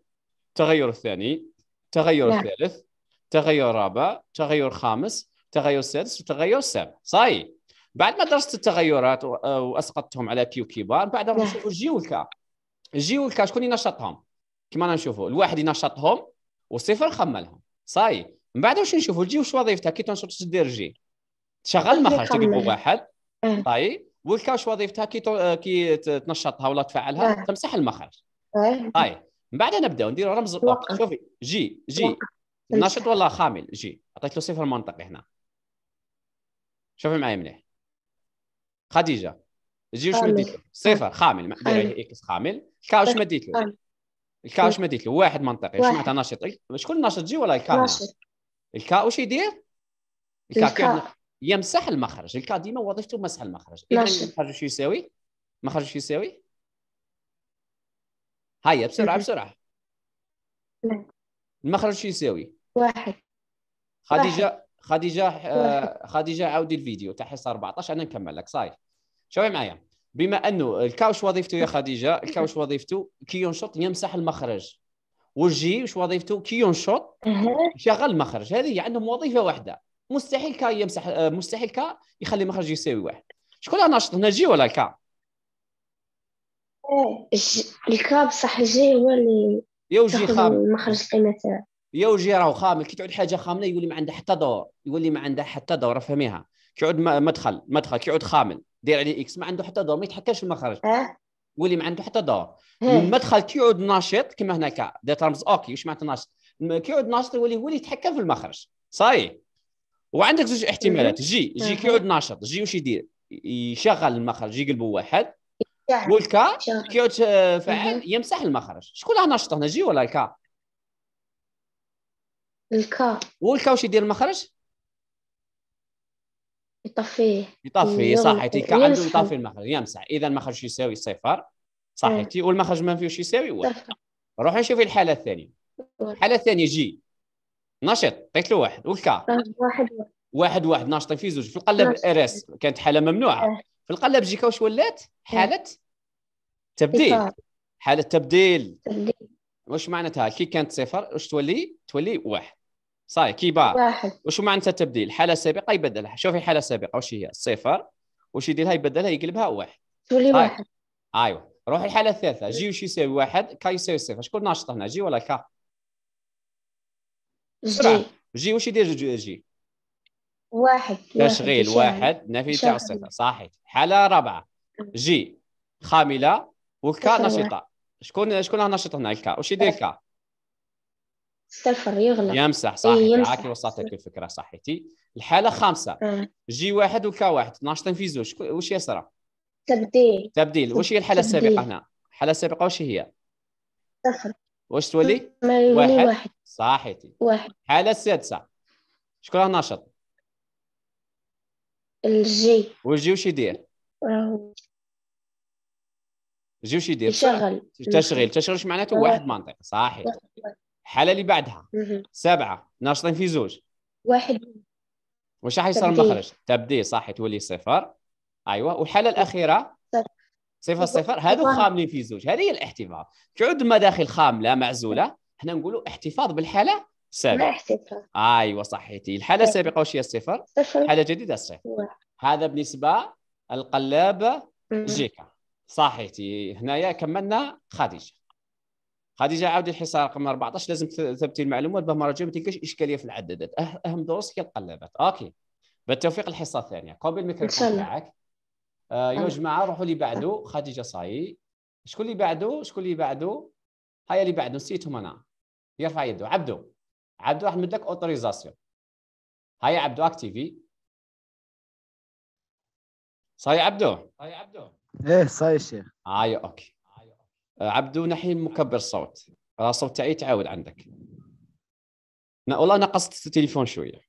التغير الثاني التغير نعم. الثالث التغير الرابع التغير الخامس التغير السادس والتغير السابع صاي بعد ما درست التغيرات آه، واسقطتهم على كيو كبار بعد نعم. نشوفوا الجيولكا الجيولكا شكون ينشطهم كما نشوفوا الواحد ينشطهم وصفر خملهم صاي من بعد واش نشوفوا الجي واش وظيفتها كي تنشط تدير جي تشغل ما خرجت واحد طيب والكاش وظيفتها كي آه، كي تنشطها ولا تفعلها نعم. تمسح المخرج إيه. هاي من بعد نبداو نديرو رمز الوقت شوفي جي جي ناشط ولا خامل جي عطيت له صفر منطقي هنا شوفي معايا مليح خديجه جي واش مديت له صفر خامل ديري اكس خامل الكاش واش ديت له الكاش ما له واحد منطقي واش معناتها ناشط شكون ناشط جي ولا الكا الكا واش يدير الكا يمسح المخرج الكاديما وظيفته مسح المخرج المخرج شو يساوي المخرج شو يساوي هيا بسرعه بسرعه المخرج شو يساوي واحد خديجه خديجه آه، خديجه عاودي الفيديو تاع حصه 14 انا نكمل لك صاي شوفي معايا بما انه الكاوش وظيفته يا خديجه الكاوش وظيفته كي ينشط يمسح المخرج والجي وش وظيفته كي ينشط يشغل المخرج هذه عندهم يعني وظيفه واحده مستحيل كا يمسح آه، مستحيل كا يخلي مخرج يساوي واحد شكون ناشط هنا جي ولا كا آه، الكا بصح جي هو اللي يوجي خام المخرج القيمه تاعو جي راهو خامل كي تعود حاجه خامله يولي ما عندها حتى دور يولي ما عندها حتى دور فهميها كي يعود مدخل مدخل كي يعود خامل داير عليه اكس ما عنده حتى دور ما يتحكمش في المخرج أه؟ يولي ما عنده حتى دور المدخل كي يعود ناشط كما هناك ديترمز اوكي واش معناتها ناشط كي يعود ناشط يولي هو اللي يتحكم في المخرج صحيح وعندك زوج احتمالات جي جي كيعود ناشط جي واش يدير يشغل المخرج يقلبه واحد والكا كيعود آه، فعال يمسح المخرج شكون راه ناشط هنا جي ولا الكا الكا والكا واش يدير المخرج يطفيه يطفيه صحيتي كا عنده يطفي المخرج يمسح اذا المخرج يساوي صفر صحيتي والمخرج ما فيهش يساوي واحد روحي شوفي الحاله الثانيه الحاله الثانيه جي نشط عطيت له واحد وكا آه، واحد واحد واحد ناشطين في زوج في القلب ار اس كانت حاله ممنوعه آه. في القلب جيكا واش ولات حاله تبديل حاله تبديل واش معناتها كي كانت صفر واش تولي تولي واحد صاي كي بار واحد واش معناتها تبديل حاله سابقه يبدلها شوفي حاله سابقه واش هي صفر واش يديرها يبدلها يقلبها واحد تولي طيب. واحد ايوا روح الحاله الثالثه جي واش يساوي واحد كا يساوي صفر شكون ناشط هنا جي ولا كا جي جي واش يدير جي واحد تشغيل واحد, نفي تاع الصفه صحيح حاله رابعه جي خامله والكا نشطه شكون شكون نشط هنا الكا واش يدير الكا صفر يغلق يمسح صحيح هاكي إيه، وصلتك الفكره صحيتي الحاله خامسه آه. جي واحد وكا واحد ناشطين في زوج واش يسرى تبديل تبديل واش هي الحاله السابقه هنا الحاله السابقه واش هي صفر واش تولي؟ واحد. واحد صحيتي واحد الحالة السادسة شكون راه ناشط؟ الجي والجي واش يدير؟ الجي واش يدير؟ يشغل تشغيل تشغيل واش معناته واحد منطق صحيح الحالة اللي بعدها سبعة ناشطين في زوج واحد واش راح يصير المخرج؟ تبديل صحيح تولي صفر ايوه والحالة الأخيرة صفر صفر هذو خاملين في زوج هذه هي الاحتفاظ تعود المداخل خامله معزوله حنا نقولوا احتفاظ بالحاله سابقه ايوا صحيتي الحاله السابقه واش هي الصفر الحاله الجديده الصفر هذا بالنسبه القلاب جيكا صحيتي هنايا كملنا خديجه خديجه عاود الحصه رقم 14 لازم تثبتي المعلومات باه ما تلقاش اشكاليه في العدادات أه- اهم دروس هي القلابات اوكي بالتوفيق الحصه الثانيه قوم بالميكروفون معك آه، يا أيوة. جماعه روحوا لي بعده خديجه صاي شكون اللي بعده شكون اللي بعده هيا اللي بعده نسيتهم انا يرفع يده عبدو عبدو راح نمد لك اوتوريزاسيون هيا عبدو اكتيفي صاي عبدو هيا عبدو ايه صاي الشيخ هيا اوكي آه، عبدو نحي مكبر الصوت الصوت آه، تاعي تعاود عندك والله نقصت التليفون شويه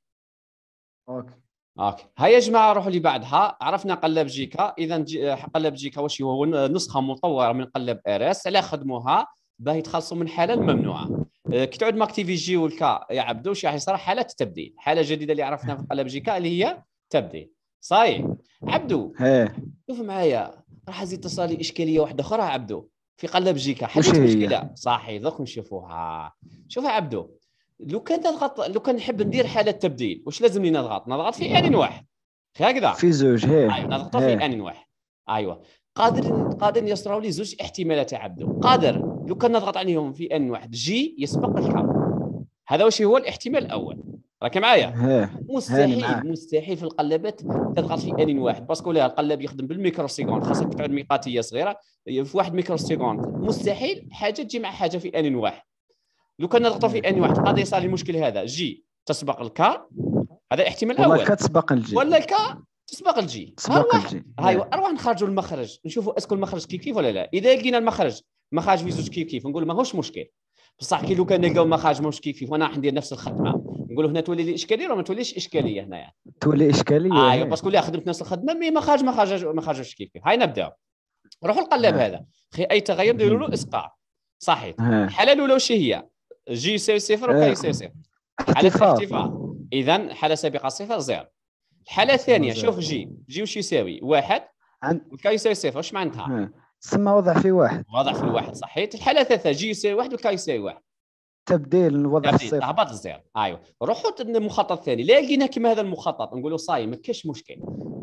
اوكي اوكي ها يا جماعه روحوا اللي بعدها عرفنا قلب جيكا اذا جي... قلب جيكا واش هو نسخه مطوره من قلب ار اس علاه خدموها باه يتخلصوا من الحاله الممنوعه أه، كي تعود جي والكا يا عبدو واش راح يصير حاله التبديل حاله جديده اللي عرفناها في قلب جيكا اللي هي تبديل صحيح عبدو شوف معايا راح ازيد تصالي اشكاليه واحده اخرى عبدو في قلب جيكا حلت مشكله صحيح دوك نشوفوها شوف عبدو لو كان نضغط لو كان نحب ندير حاله تبديل واش لازم لي نضغط نضغط في ان واحد هكذا في زوج هي أيوة نضغط في ان واحد ايوه قادر قادر يصراو لي زوج احتمالات عبدو قادر لو كان نضغط عليهم في ان واحد جي يسبق الحرف هذا واش هو الاحتمال الاول راك معايا مستحيل مستحيل في القلابات تضغط في ان واحد باسكو لا القلاب يخدم بالميكرو سيكون خاصك تعود ميقاتيه صغيره آه، في واحد ميكرو سيكون مستحيل حاجه تجي مع حاجه في ان واحد لو كان نضغطوا في ان واحد قد يصير المشكل هذا جي تسبق الكا هذا الاحتمال الاول ولا كتسبق الجي ولا الكا تسبق الجي تسبق الجي هاي إيه. اروح نخرجوا المخرج نشوفوا اسكو المخرج كيف كيف ولا لا اذا لقينا المخرج مخرج في زوج كيف كيف نقول ماهوش مشكل بصح كي لو كان نلقاو مخرج ماهوش كيف كيف وانا راح ندير نفس الخدمه نقولوا هنا تولي لي اشكاليه ولا ما توليش اشكاليه هنايا يعني؟ تولي اشكاليه اه ايوا باسكو اللي خدمت نفس الخدمه مي ما خرج ما خرج ما خرجش كيف كيف هاي نبدا نروحوا القلاب نعم. هذا خي اي تغير ديروا له اسقاع صحيح الحاله الاولى واش هي جي يساوي صفر وكي يساوي إيه. صفر على الارتفاع اذا حالة سابقة صفر زيرو الحالة الثانية شوف جي جي واش يساوي واحد وكي يساوي صفر واش معناتها؟ إيه. تسمى وضع في واحد وضع في واحد صحيت الحالة الثالثة جي يساوي واحد وكي يساوي واحد تبديل الوضع الصفر تهبط الزيرو ايوا روحوا للمخطط الثاني لا لقينا كما هذا المخطط نقولوا صاي ما كاش مشكل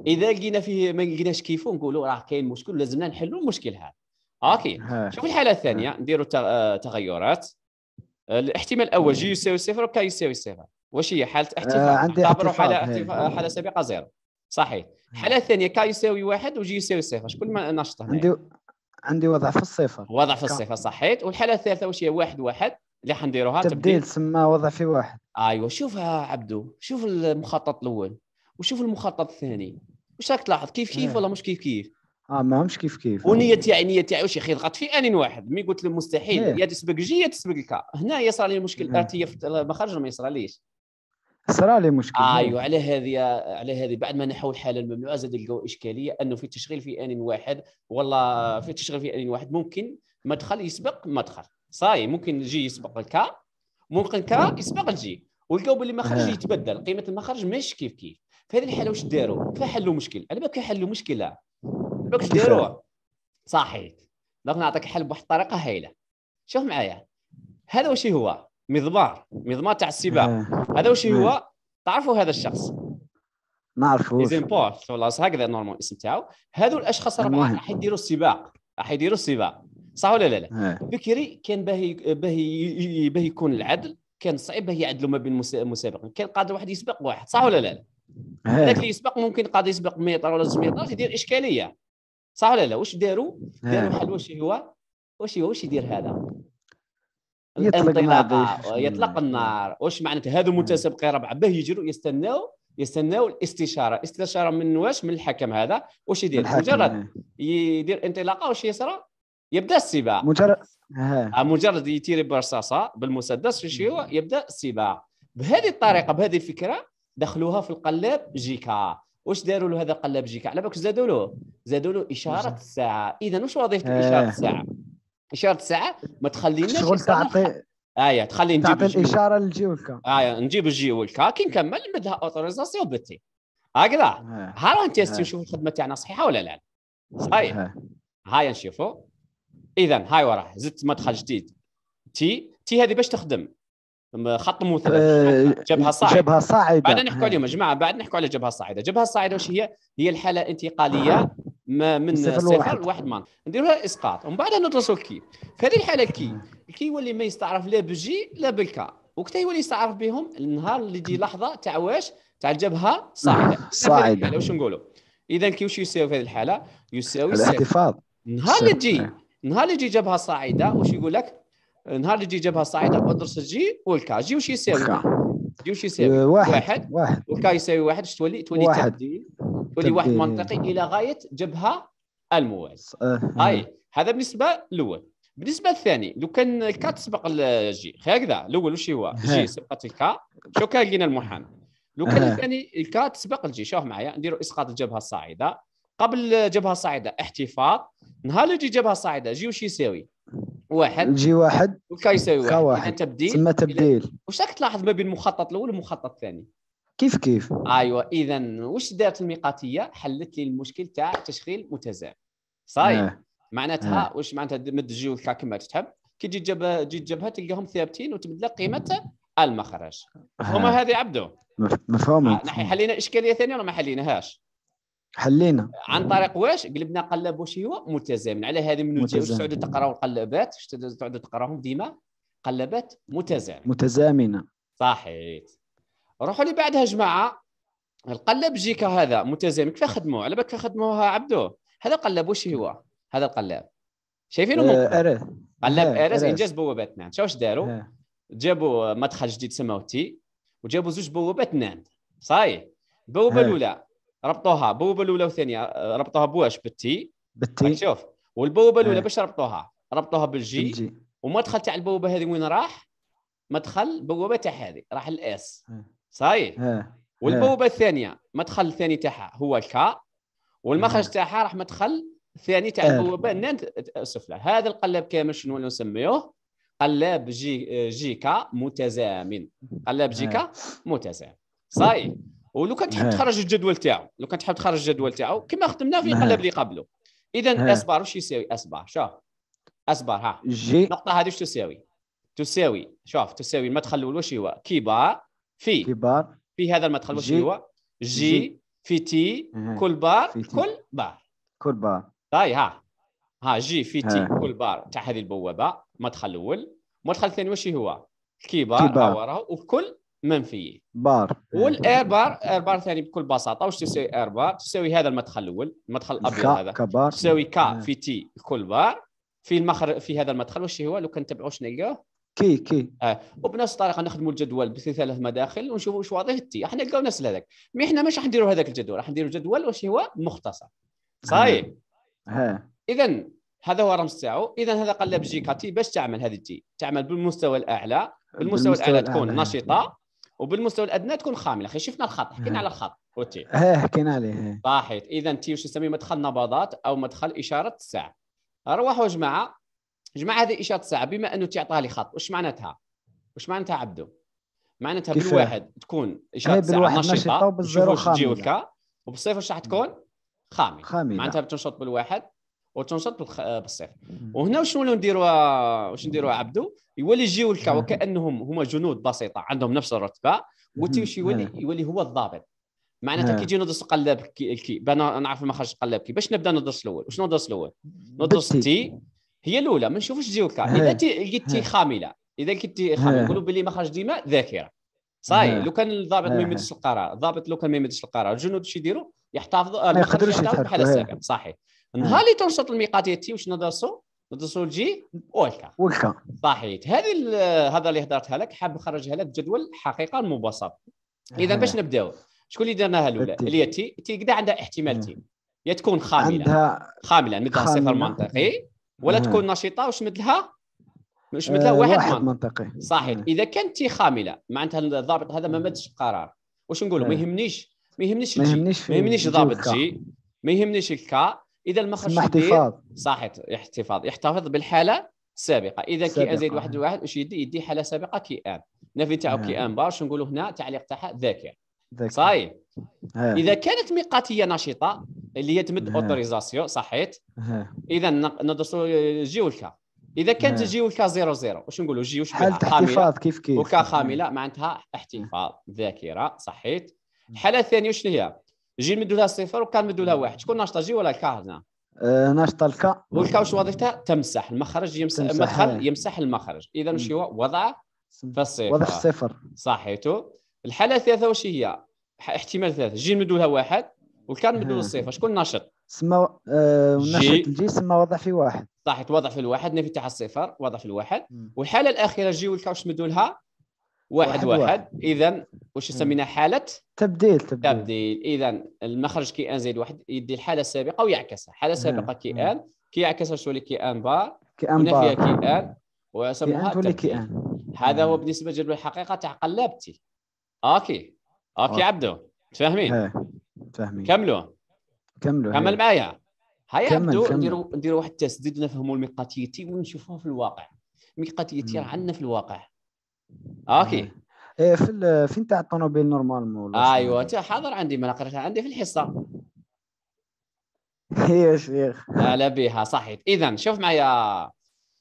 اذا لقينا فيه ما لقيناش كيفو نقولوا راه كاين مشكل لازمنا نحلوا المشكل هذا اوكي شوف الحاله الثانيه نديروا آه، تغيرات آه، الاحتمال الاول جي يساوي صفر وكا يساوي صفر واش هي حاله آه، احتمال عندي اعتبره حاله حاله سابقه زيرو صحيح الحاله آه. الثانيه كا يساوي واحد وجي يساوي صفر شكون ما نشطه عندي عندي وضع في الصفر وضع في الصفر صحيت والحاله الثالثه واش هي واحد واحد اللي حنديروها تبديل تسمى وضع في واحد ايوا شوفها عبدو شوف المخطط الاول وشوف المخطط الثاني واش راك تلاحظ كيف كيف ولا مش كيف كيف اه ماهمش كيف كيف ونية تاعي يعني، نية تاعي يعني، واش يا اخي ضغط في ان واحد مي قلت له مستحيل إيه. يا تسبق جي يا تسبق الكا هنا يصرى لي المشكل ارتي المخرج ما يصراليش صرا لي مشكل إيه. ايوا على هذه على هذه بعد ما نحول الحاله الممنوعه زاد لقوا اشكاليه انه في التشغيل في ان واحد والله في التشغيل في ان واحد ممكن مدخل يسبق مدخل صاي ممكن جي يسبق الكا ممكن كا إيه. يسبق الجي ولقوا باللي المخرج يتبدل قيمه المخرج مش كيف كيف في هذه الحاله واش داروا كيف حلوا مشكل على بالك حلوا مشكله دوك ديروه صحيت دوك نعطيك حل بواحد الطريقه هايله شوف معايا هذا واش هو مضمار مضمار تاع السباق آه. هذا واش هو آه. تعرفوا هذا الشخص ما عرفوش زيمبورت ولا هكذا نورمال الاسم تاعو هذو الاشخاص راه راح يديروا السباق راح يديروا السباق صح ولا لا لا آه. بكري كان باهي باهي باهي يكون العدل كان صعيب باهي يعدلوا ما بين المسابقين كان قادر واحد يسبق واحد صح ولا لا لا هذاك اللي يسبق ممكن قادر يسبق 100 ولا 200 يدير اشكاليه صح ولا لا واش داروا آه. داروا حل واش هو واش هو واش يدير هذا يطلق النار يطلق النار واش معناتها هذا متسابقين ربعه باه يجروا يستناو يستناو الاستشاره استشاره من واش من الحكم هذا واش يدير مجرد يدير انطلاقه واش يصرى يبدا السباق مجرد ها. آه. آه، مجرد يتيري برصاصه بالمسدس واش هو يبدا السباق بهذه الطريقه بهذه الفكره دخلوها في القلاب جيكا واش داروا له هذا قلب بلجيكا على بالك زادوا له زادوا له اشاره الساعه اذا واش وظيفه آه. اشاره الساعه اشاره الساعه ما تخليناش شغل تعطي ايا تخلي نجيب تعطي الاشاره للجيولكا ايا نجيب الجيولكا كي نكمل نمدها اوتوريزاسيون بتي هكذا ها آه. ها نتيستي آه. نشوف الخدمه تاعنا صحيحه ولا لا صحيح هاي آه. نشوفوا اذا هاي وراه زدت مدخل جديد تي تي هذه باش تخدم خطموا ثلاث آه، جبهه صاعده جبهه صاعده بعدين نحكوا عليهم يا جماعه بعد نحكوا على جبهه صاعده جبهه صاعده واش هي هي الحاله الانتقاليه ما من صفر لواحد ما نديروها اسقاط ومن بعد ندرسوا الكي في هذه الحاله الكي الكي يولي ما يستعرف لا بالجي لا بالكا وقتها يولي يستعرف بهم النهار اللي تجي لحظه تاع واش تاع الجبهه صاعده آه، صاعده واش نقولوا اذا كي واش يساوي في هذه الحاله يساوي الاحتفاظ نهار اللي تجي نهار اللي تجي جبهه صاعده واش يقول لك النهار اللي تجي جبهه صعيده مدرسه الجي والكا جي وش يساوي؟ جي وش يساوي؟ آه، واحد واحد, واحد. والكا يساوي واحد ايش تولي؟ تولي واحد. تبديل تولي واحد منطقي الى غايه جبهه الموازي آه، آه. هاي هذا بالنسبه الاول بالنسبه الثاني لو كان الكا تسبق الجي هكذا الاول وش هو؟ جي سبقت الكا شو كان لقينا المحامي لو كان الثاني الكا تسبق الجي شوف معايا نديروا اسقاط الجبهه الصاعده قبل الجبهه الصاعده احتفاظ نهار اللي تجي جبهه صاعده جي وش يساوي؟ واحد جي واحد وكاي يساوي واحد, واحد. تبديل تسمى تبديل واش راك تلاحظ ما بين المخطط الاول والمخطط الثاني كيف كيف ايوا اذا واش دارت الميقاتيه حلت لي المشكل تاع تشغيل متزايد صاي آه. نعم. معناتها آه. نعم. واش معناتها مد الجيوكا كما تحب كي تجي جبهه تجي جبهه تلقاهم ثابتين وتبدل قيمه المخرج آه. هما هذه عبدو مفهوم آه. حلينا اشكاليه ثانيه ولا ما حليناهاش حلينا عن طريق واش قلبنا قلب واش هو متزامن على هذه من تعودوا تقراوا القلبات تعودوا تقراهم ديما قلبات متزامنه متزامنه صحيح روحوا لي بعدها جماعه القلب جيكا هذا متزامن كيف خدموه على بالك خدموها عبدو هذا قلب واش هو هذا القلاب شايفينه آه قلاب قلب آه ارز انجاز بوابات ناند شو واش داروا آه. جابوا مدخل جديد سماوتي وجابوا زوج بوابات ناند صاي البوابه آه. الاولى ربطوها بوبل الاولى والثانيه آه، ربطوها بواش بالتي بالتي شوف والبوبه آه. الاولى باش ربطوها ربطوها بالجي بالجي ومدخل تاع البوبه هذه وين راح مدخل بوابه تاع هذه راح الاس آه. صاي والبوابه الثانيه مدخل الثاني تاعها هو الكا والمخرج تاعها راح مدخل الثاني تاع البوابه السفلى هذا القلاب كامل شنو نسميوه قلاب جي جيكا متزامن قلاب جيكا متزامن صاي ولو كان تحب تخرج الجدول تاعو لو كان تحب تخرج الجدول تاعو كما خدمنا في القلب اللي قبله اذا اصبر واش يساوي اصبر شوف اصبر ها جي النقطه هذه واش تساوي تساوي شوف تساوي المدخل الاول واش هو كبار في كبار في هذا المدخل واش هو جي, جي في تي كل بار كل بار كل بار طيب ها ها جي في تي كل بار تاع هذه البوابه المدخل الاول المدخل الثاني واش هو كبار, كبار. وكل منفيه بار والاير بار اير بار ثاني بكل بساطه واش تساوي اير بار تساوي هذا المدخل الاول المدخل الابيض هذا كبار تساوي كا نعم. في تي كل بار في المخرج في هذا المدخل واش هو لو كان نتبعوا شنو نلقاه كي كي آه. وبنفس الطريقه نخدموا الجدول بثلاث مداخل ونشوفوا واش واضح التي احنا نلقاو نفس هذاك مي احنا مش راح نديروا هذاك الجدول راح نديروا جدول واش هو مختصر صايب اذا هذا هو الرمز تاعو اذا هذا قلب جي كاتي باش تعمل هذه التي تعمل بالمستوى الاعلى بالمستوى, بالمستوى الاعلى تكون نشطه وبالمستوى الادنى تكون خامله اخي شفنا الخط حكينا إيه. على الخط اوتي إيه، حكينا عليه إيه. صحيح اذا تي واش نسميه مدخل نبضات او مدخل اشاره الساعه ارواحوا جماعه جماعه هذه اشاره الساعه بما انه تعطاها لي خط واش معناتها واش معناتها عبدو معناتها بالواحد تكون اشاره الساعه نشطه نشوفوا تجي وبالصفر واش راح تكون خامل خامله معناتها بتنشط بالواحد وتنشط آه، بالصيف وهنا شنو نديروا نديروها واش نديروا عبدو يولي يجيو الكاو وكانهم هما جنود بسيطه عندهم نفس الرتبه وتيش يولي نعم. يولي هو الضابط معناتها نعم. كي يجي ندرس قلاب كي انا نعرف خرجش قلاب كي باش نبدا ندرس الاول وشنو ندرس الاول ندرس تي هي الاولى ما نشوفوش جيو الكا نعم. اذا لقيتي خامله اذا لقيتي خامله نقولوا باللي مخرج ديما ذاكره صاي لو كان الضابط ما يمدش القرار الضابط لو كان ما يمدش القرار الجنود واش يديروا يحتفظوا آه، ما يقدروش بحال صحيح نهار نعم. اللي تنشط تي واش ندرسو ندرسو الجي والكا والكا صحيت هذه هذا اللي هضرتها لك حاب نخرجها لك جدول حقيقه مبسط اذا باش نبداو شكون اللي درناها الاولى اللي تي تي كدا عندها احتمالتين يا تكون خامله عندها خامله نمدها صفر منطقي ولا تكون نشيطه واش مدلها واش آه، مدلها واحد, واحد منطقي صحيح اذا كانت تي خامله معناتها الضابط هذا ما مدش قرار واش نقولوا ما يهمنيش ما يهمنيش ما يهمنيش ما يهمنيش ضابط جي ما يهمنيش الكا اذا المخرج احتفاظ صحيح احتفاظ يحتفظ بالحاله السابقه اذا كي ازيد واحد واحد واش يدي يدي حاله سابقه ان نافي تاعو نعم. كي ان بار باش نقولوا هنا تعليق تاعها ذاكر صاي اذا كانت ميقاتيه نشطه اللي هي تمد اوتوريزاسيون صحيت اذا ندرسوا جيولكا اذا كانت جيولكا زيرو زيرو واش نقولوا جي واش حالة احتفاظ كيف كيف وكا خامله معناتها احتفاظ ذاكره صحيت الحاله الثانيه شنو هي جي مدوا لها صفر وكان مدوا لها واحد شكون ناشطه جي ولا الكا هنا آه، ناشطه الكا والكا واش وظيفتها تمسح المخرج يمسح المدخل إيه. يمسح المخرج اذا واش هو وضع فالصفر وضع الصفر صحيتو الحاله الثالثه واش هي احتمال ثلاثه جي مدوا لها واحد وكان مدوا لها إيه. صفر شكون ناشط سما آه، ناشط الجي سما وضع في واحد صح وضع في الواحد نفي تاعها الصفر وضع في الواحد والحاله الاخيره جي والكا واش مدوا لها واحد واحد, واحد. اذا واش سمينا حاله تبديل تبديل, تبديل. اذا المخرج كي ان زائد واحد يدي الحاله السابقه ويعكسها حاله نعم، سابقه كي نعم. ان كيعكسها تولي كي ان بار كي ان بار فيها كي ان ويسموها تولي كي ان هذا هو نعم. بالنسبه لجلب الحقيقه تاع قلابتي اوكي اوكي عبدو متفاهمين إيه، فاهمين كملوا كملوا كمل إيه. معايا هيا عبدو نديروا نديروا واحد التسديد نفهموا الميقاتيتي ونشوفوها في الواقع ميقاتيتي عندنا في الواقع آه، آه. اوكي ايه في فين تاع الطوموبيل نورمالمون ايوا انت آه، أيوة. حاضر عندي ما قريتها عندي في الحصه إيه، يا شيخ على بها صحيح اذا شوف معايا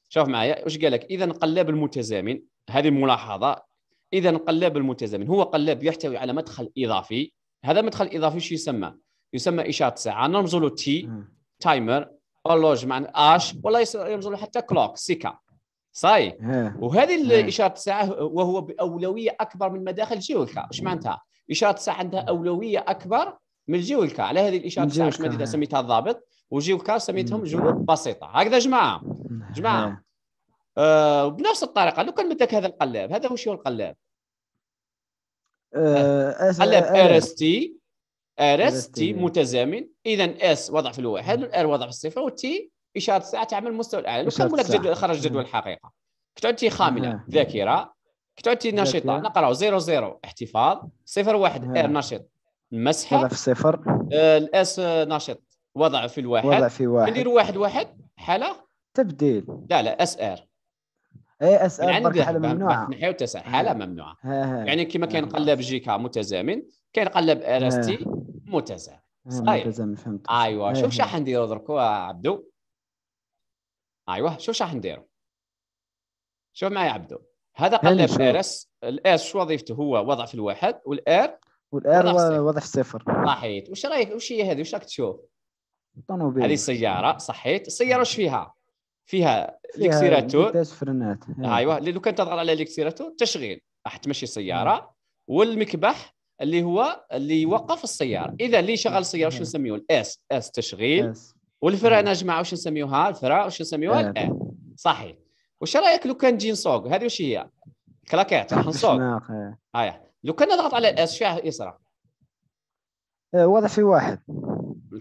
شوف معايا واش قال لك اذا قلاب المتزامن هذه الملاحظه اذا قلاب المتزامن هو قلاب يحتوي على مدخل اضافي هذا مدخل اضافي شو يسمى يسمى اشاره ساعه نرمز له تي تايمر اولوج مع اش ولا يرمز له حتى كلوك سيكا صاي وهذه الاشاره الساعه وهو باولويه اكبر من مداخل جيولكا اش معناتها اشاره الساعه عندها اولويه اكبر من الجيولكا على هذه الاشاره الساعه الشماليه سميتها الضابط وجيولكا سميتهم جنوب بسيطه هكذا جماعه نعم. جماعه آه بنفس الطريقه لو كان مدك هذا القلاب هذا وش هو القلاب آه, آه، قلب آه، آه. ار اس تي ار اس تي متزامن اذا اس وضع في الواحد والار وضع في الصفر والتي اشاره الساعه تعمل مستوى الاعلى لو كان لك جدول خرج جدول الحقيقه كنت خامله ذاكره كنت نشطه نشيطه نقراو زيرو 0 احتفاظ 0 1 ار نشيط مسحه وضع في الصفر آه، الاس نشط وضع في الواحد وضع في واحد ندير واحد واحد حاله تبديل لا لا اس ار اي اس ار يعني حاله ممنوعه نحيو تسع حاله ممنوعه يعني كما كنقلب جيكا متزامن كنقلب ار اس تي متزامن صغير متزامن فهمت ايوا شوف شحال نديرو دركو عبدو ايوه شو راح نديرو شوف معايا عبدو هذا قلب فارس الاس شو وظيفته هو وضع في الواحد والاير والاير وضع الصفر صحيت وش رايك وش هي هذه وش راك تشوف؟ الطوموبيل هذه السياره صحيت السياره وش فيها؟ فيها, فيها ليكسيراتور فرنات إيه. ايوه لو كان تضغط على ليكسيراتور تشغيل راح تمشي السياره إيه. والمكبح اللي هو اللي يوقف السياره اذا اللي شغل السياره شو إيه. نسميه الاس اس تشغيل اس والفرع انا نعم. جماعه واش نسميوها الفرع واش نسميوها نعم. الان صحيح واش رايك لو كان جين نسوق هذه واش هي كلاكيت راح نسوق آه. لو كان نضغط على الاس شو يصرى آه، واضح في واحد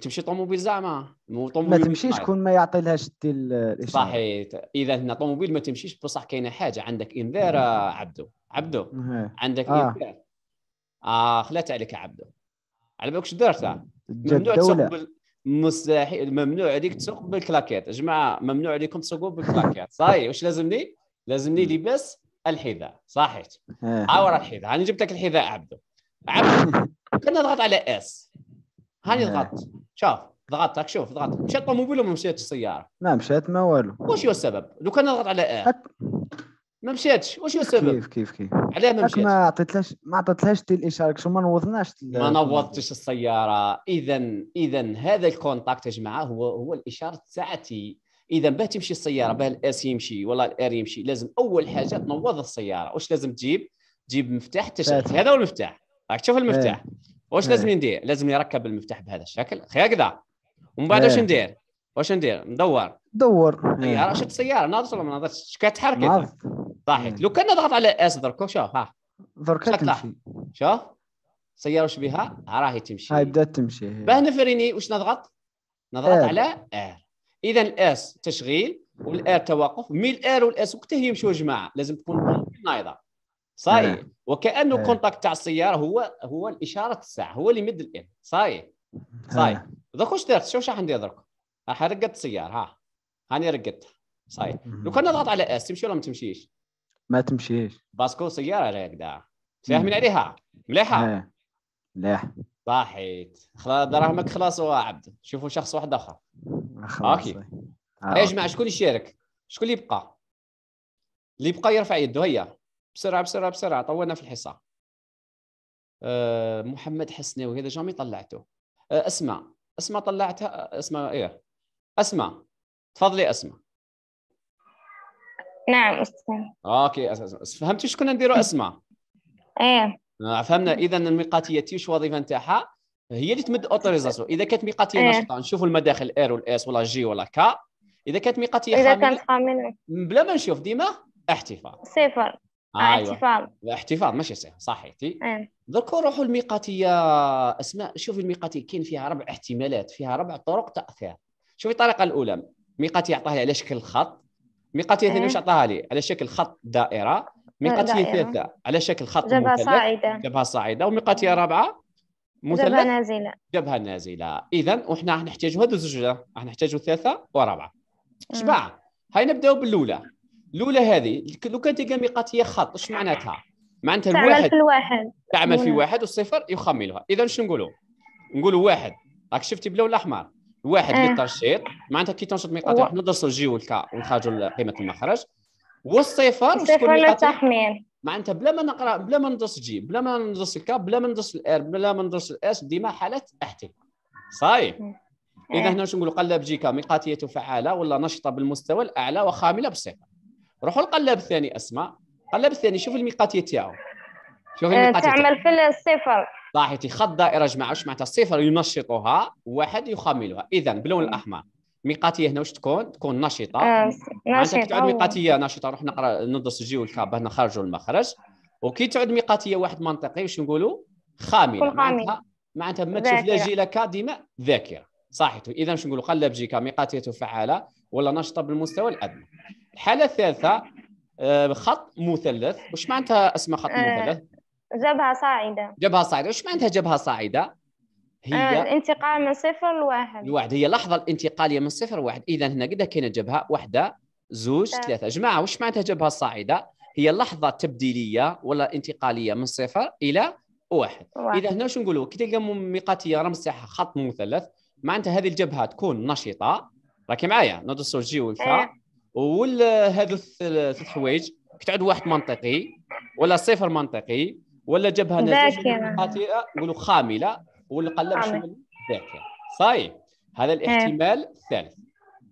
تمشي طوموبيل زعما ما تمشيش كون ما يعطي لهاش آه، الاشاره صحيح اذا هنا طوموبيل ما تمشيش بصح كاينه حاجه عندك انذار نعم. عبدو عبدو عندك آه. انذار آه خلات عليك عبدو على بالك واش درت ممنوع تسوق مستحيل ممنوع عليك تسوق بالكلاكيت جماعه ممنوع عليكم تسوقوا بالكلاكيت صاي واش لازمني لازمني لباس الحذاء صحيت آه. عاور الحذاء هاني جبت لك الحذاء عبدو عبدو كنضغط على اس هاني آه. ضغطت شوف ضغط راك شوف ضغط مشات الطوموبيل ولا مشاتش السياره ما مشات ما والو واش هو السبب لو كان نضغط على اس ما مشاتش واش هو السبب كيف كيف كيف علاه ما مشاتش ما عطيتلاش ما عطيتلهاش تي شو ما نوضناش ما نوضتش السياره اذا اذا هذا الكونتاكت يا جماعه هو هو الاشاره تاعتي اذا باه تمشي السياره باه الاس يمشي ولا الار يمشي لازم اول حاجه تنوض السياره واش لازم تجيب تجيب مفتاح تشغل هذا هو المفتاح راك تشوف المفتاح إيه. واش لازم إيه. ندير لازم نركب المفتاح بهذا الشكل هكذا ومن بعد إيه. واش ندير واش ندير ندور دور يعني. شفت سياره ناضت ولا ما ناضتش كانت تحركت صحيت لو كان نضغط على اس دركو شوف ها دركا تمشي شوف السياره واش بها راهي تمشي هاي بدات تمشي باه نفريني واش نضغط نضغط على ار اذا الاس تشغيل والار توقف مي الار والاس وقتها يمشيو جماعه لازم تكون نايضه صاي نعم. وكانه كونتاكت نعم. تاع السياره هو هو الاشاره الساعه هو اللي يمد الار صاي نعم. صاي دركو واش درت شوف شحال ندير دركو رقدت السياره ها هاني رقدت صحيح لو كان نضغط على اس تمشي ولا ما تمشيش؟ ما تمشيش باسكو سياره راكده فاهمين عليها مليحه مليح صحيت خلاص دراهمك خلاص عبد شوفوا شخص واحد اخر اوكي يا جماعه شكون يشارك شكون اللي يبقى اللي يبقى يرفع يده هيا بسرعه بسرعه بسرعه طولنا في الحصه آه، محمد حسناوي هذا جامي طلعته آه، اسمع اسمع طلعتها اسمع ايه اسمع تفضلي اسمع نعم استاذ اوكي فهمتي شكون كنا نديروا اسماء ايه آه، فهمنا اذا الميقاتيه تي وظيفه نتاعها هي اللي تمد اوتوريزاسيون اذا كانت ميقاتيه إيه. نشطه نشوفوا المداخل ار والاس ولا جي ولا كا اذا كانت ميقاتيه اذا كانت خامله بلا ما نشوف ديما احتفال صفر آه أيوة. احتفال احتفال ماشي صحيح صحيتي إيه. درك نروحوا الميقاتيه اسماء شوفي الميقاتيه كاين فيها ربع احتمالات فيها ربع طرق تاثير شوفي الطريقه الاولى ميقات يعطاها لي على شكل خط ميقات الثانيه واش إيه. عطاها لي على شكل خط دائره ميقات ثلاثه على شكل خط جبهه صاعده جبهه صاعده وميقات إيه. رابعه مثلث جبهه نازله جبهه نازله اذا وحنا راح نحتاجوا هذو زوج راح نحتاجوا ثلاثه ورابعه إيه. شبع هاي نبداو بالاولى الاولى هذه لو كانت تلقى ميقاتيه خط اش معناتها معناتها تعمل الواحد في الواحد تعمل في واحد والصفر يخملها اذا شنو نقولوا نقولوا واحد راك شفتي باللون الاحمر واحد آه. للترشيط معناتها كي تنشط ميقاتي راح ندرسوا الجيو والكا ونخرجوا قيمه المخرج والصفر وشكون للتخمين معناتها بلا ما نقرا بلا ما ندرس جي بلا ما ندرس الكا بلا ما ندرس الار بلا ما ندرس الاس ديما حالات احتمال صاي اذا آه. هنا شنو نقولوا قلاب جيكا ميقاتيه فعاله ولا نشطه بالمستوى الاعلى وخامله بالصفر روحوا للقلاب الثاني اسماء القلاب الثاني شوف الميقاتيه تاعو شوف آه، الميقاتيه تعمل في الصفر لاحظي خط دائره واش معناتها الصفر ينشطها واحد يخملها اذا باللون الاحمر ميقاتيه هنا واش تكون تكون نشطه آه، نشطه تعود ميقاتيه نشطه نروح نقرا ندرس الجي والكاب هنا خرجوا المخرج وكي تعود ميقاتيه واحد منطقي واش نقولوا خامله معناتها معناتها ما تشوف لا جي لا كا ديما ذاكره صحيح اذا واش نقولوا قلب جي كا ميقاتيته فعاله ولا نشطه بالمستوى الادنى الحاله الثالثه آه، خط مثلث واش معناتها اسماء خط آه، مثلث جبهة صاعدة جبهة صاعدة وش معناتها جبهة صاعدة؟ هي آه الانتقال من صفر لواحد لواحد هي لحظة الانتقالية من صفر لواحد إذا هنا قد كاينة جبهة واحدة زوج ده. ثلاثة جماعة وش معناتها جبهة صاعدة؟ هي لحظة تبديلية ولا انتقالية من صفر إلى واحد, واحد. إذا هنا شو نقولوا كي تلقى ميقاتية رمز تاعها خط مثلث معناتها هذه الجبهة تكون نشطة راكي معايا ندرسوا الجي والفا إيه. وهذو ولا الثلاث حوايج تعد واحد منطقي ولا صفر منطقي ولا جبهه ذاكره خاطئه نقولوا خامله والقلب شمال ذاكره صايب هذا الاحتمال الثالث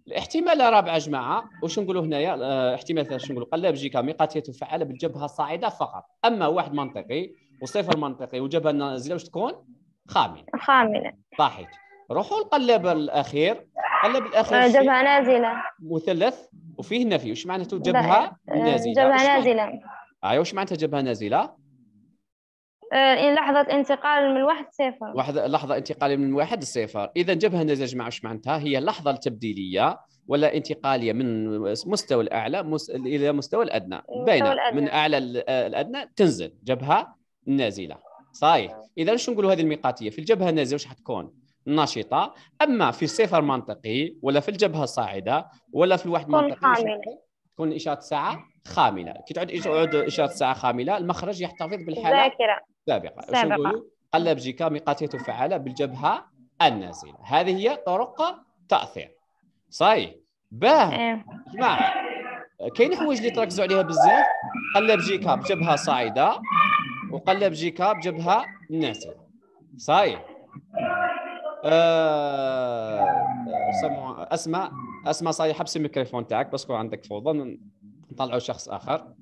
الاحتمال الرابع يا جماعه واش نقولوا هنايا آه، احتمال ثالث شنو نقولوا قلب جيكا ميقات فعاله بالجبهه الصاعده فقط اما واحد منطقي وصفر منطقي وجبهه نازله واش تكون خامله خامله صحيح روحوا القلب الاخير القلب الاخير آه، جبهه نازله مثلث وفيه نفي واش معناته جبهه آه، نازله جبهه نازله ايوا واش معناتها جبهه نازله آه، إن لحظة انتقال من واحد صفر واحد لحظة انتقال من واحد صفر إذا جبهة النزاج مع وش معناتها هي اللحظة التبديلية ولا انتقالية من مستوى الأعلى مس... إلى مستوى الأدنى باينة من أعلى آه، الأدنى تنزل جبهة نازلة صحيح إذا شو نقولوا هذه الميقاتية في الجبهة النازلة وش حتكون نشطة أما في صفر منطقي ولا في الجبهة الصاعدة ولا في الواحد منطقي تكون إشارة الساعة خاملة كي تعود إشارة الساعة خاملة المخرج يحتفظ بالحالة سابقة سابقة قلبجي ميقاتيته فعالة بالجبهة النازلة هذه هي طرق تأثير صحيح باه إيه. جماعة كاين حوايج اللي تركزوا عليها بزاف قلب جيكا بجبهة صاعدة وقلب جيكا بجبهة نازلة صحيح اسمع آه، اسمع صايح حبس الميكروفون تاعك باسكو عندك فوضى نطلعوا شخص اخر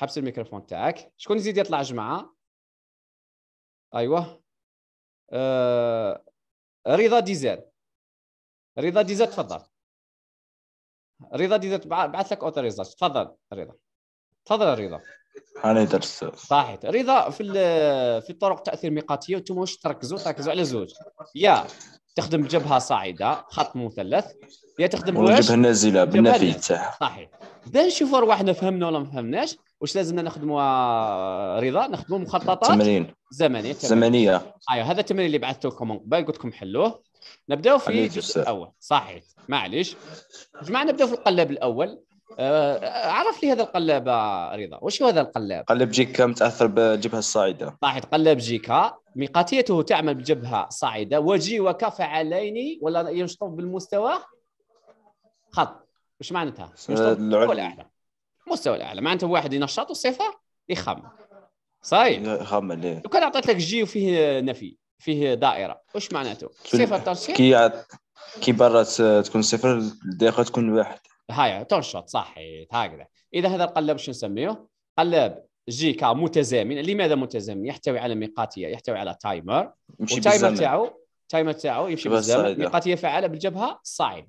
حبس الميكروفون تاعك شكون يزيد يطلع جماعه ايوه آه... رضا ديزير رضا ديزير تفضل رضا ديزير بعث لك اوتوريزاج تفضل رضا تفضل رضا انا درس صحيح رضا في في الطرق تاثير ميقاتيه وانتم واش تركزوا تركزوا على زوج يا تخدم بجبهه صاعده خط مثلث يا تخدموهاش الجبهه النازله بالنفي تاعها صحيح بدا نشوفوا رواحنا فهمنا ولا ما فهمناش واش لازمنا نخدموا آه، رضا نخدموا مخططات تمرين زمنيه زمنيه ايوه هذا التمرين اللي بعثته لكم من قبل قلت لكم حلوه نبداو في الجزء الاول صحيح معليش جماعه نبداو في القلاب الاول آه, آه، عرف لي هذا القلاب آه، رضا واش هو هذا القلاب قلب جيكا متاثر بالجبهه الصاعده صحيح قلب جيكا ميقاتيته تعمل بجبهه صاعده وكف عليني ولا ينشطوا بالمستوى خط وش معناتها؟ المستوى الاعلى المستوى الاعلى معناتها واحد ينشط وصفه يخمم صحيح يخمم ليه لو كان اعطيت لك جي وفيه نفي فيه دائره وش معناته؟ صفه تنشيط كي كي برا تكون صفر الداخل تكون واحد هاي تنشط صحيح هكذا اذا هذا القلب شو نسميه؟ قلب جي كا متزامن لماذا متزامن؟ يحتوي على ميقاتيه يحتوي على تايمر والتايمر تاعو التايمر تاعو يمشي بالزمن ميقاتيه فعاله بالجبهه صاعد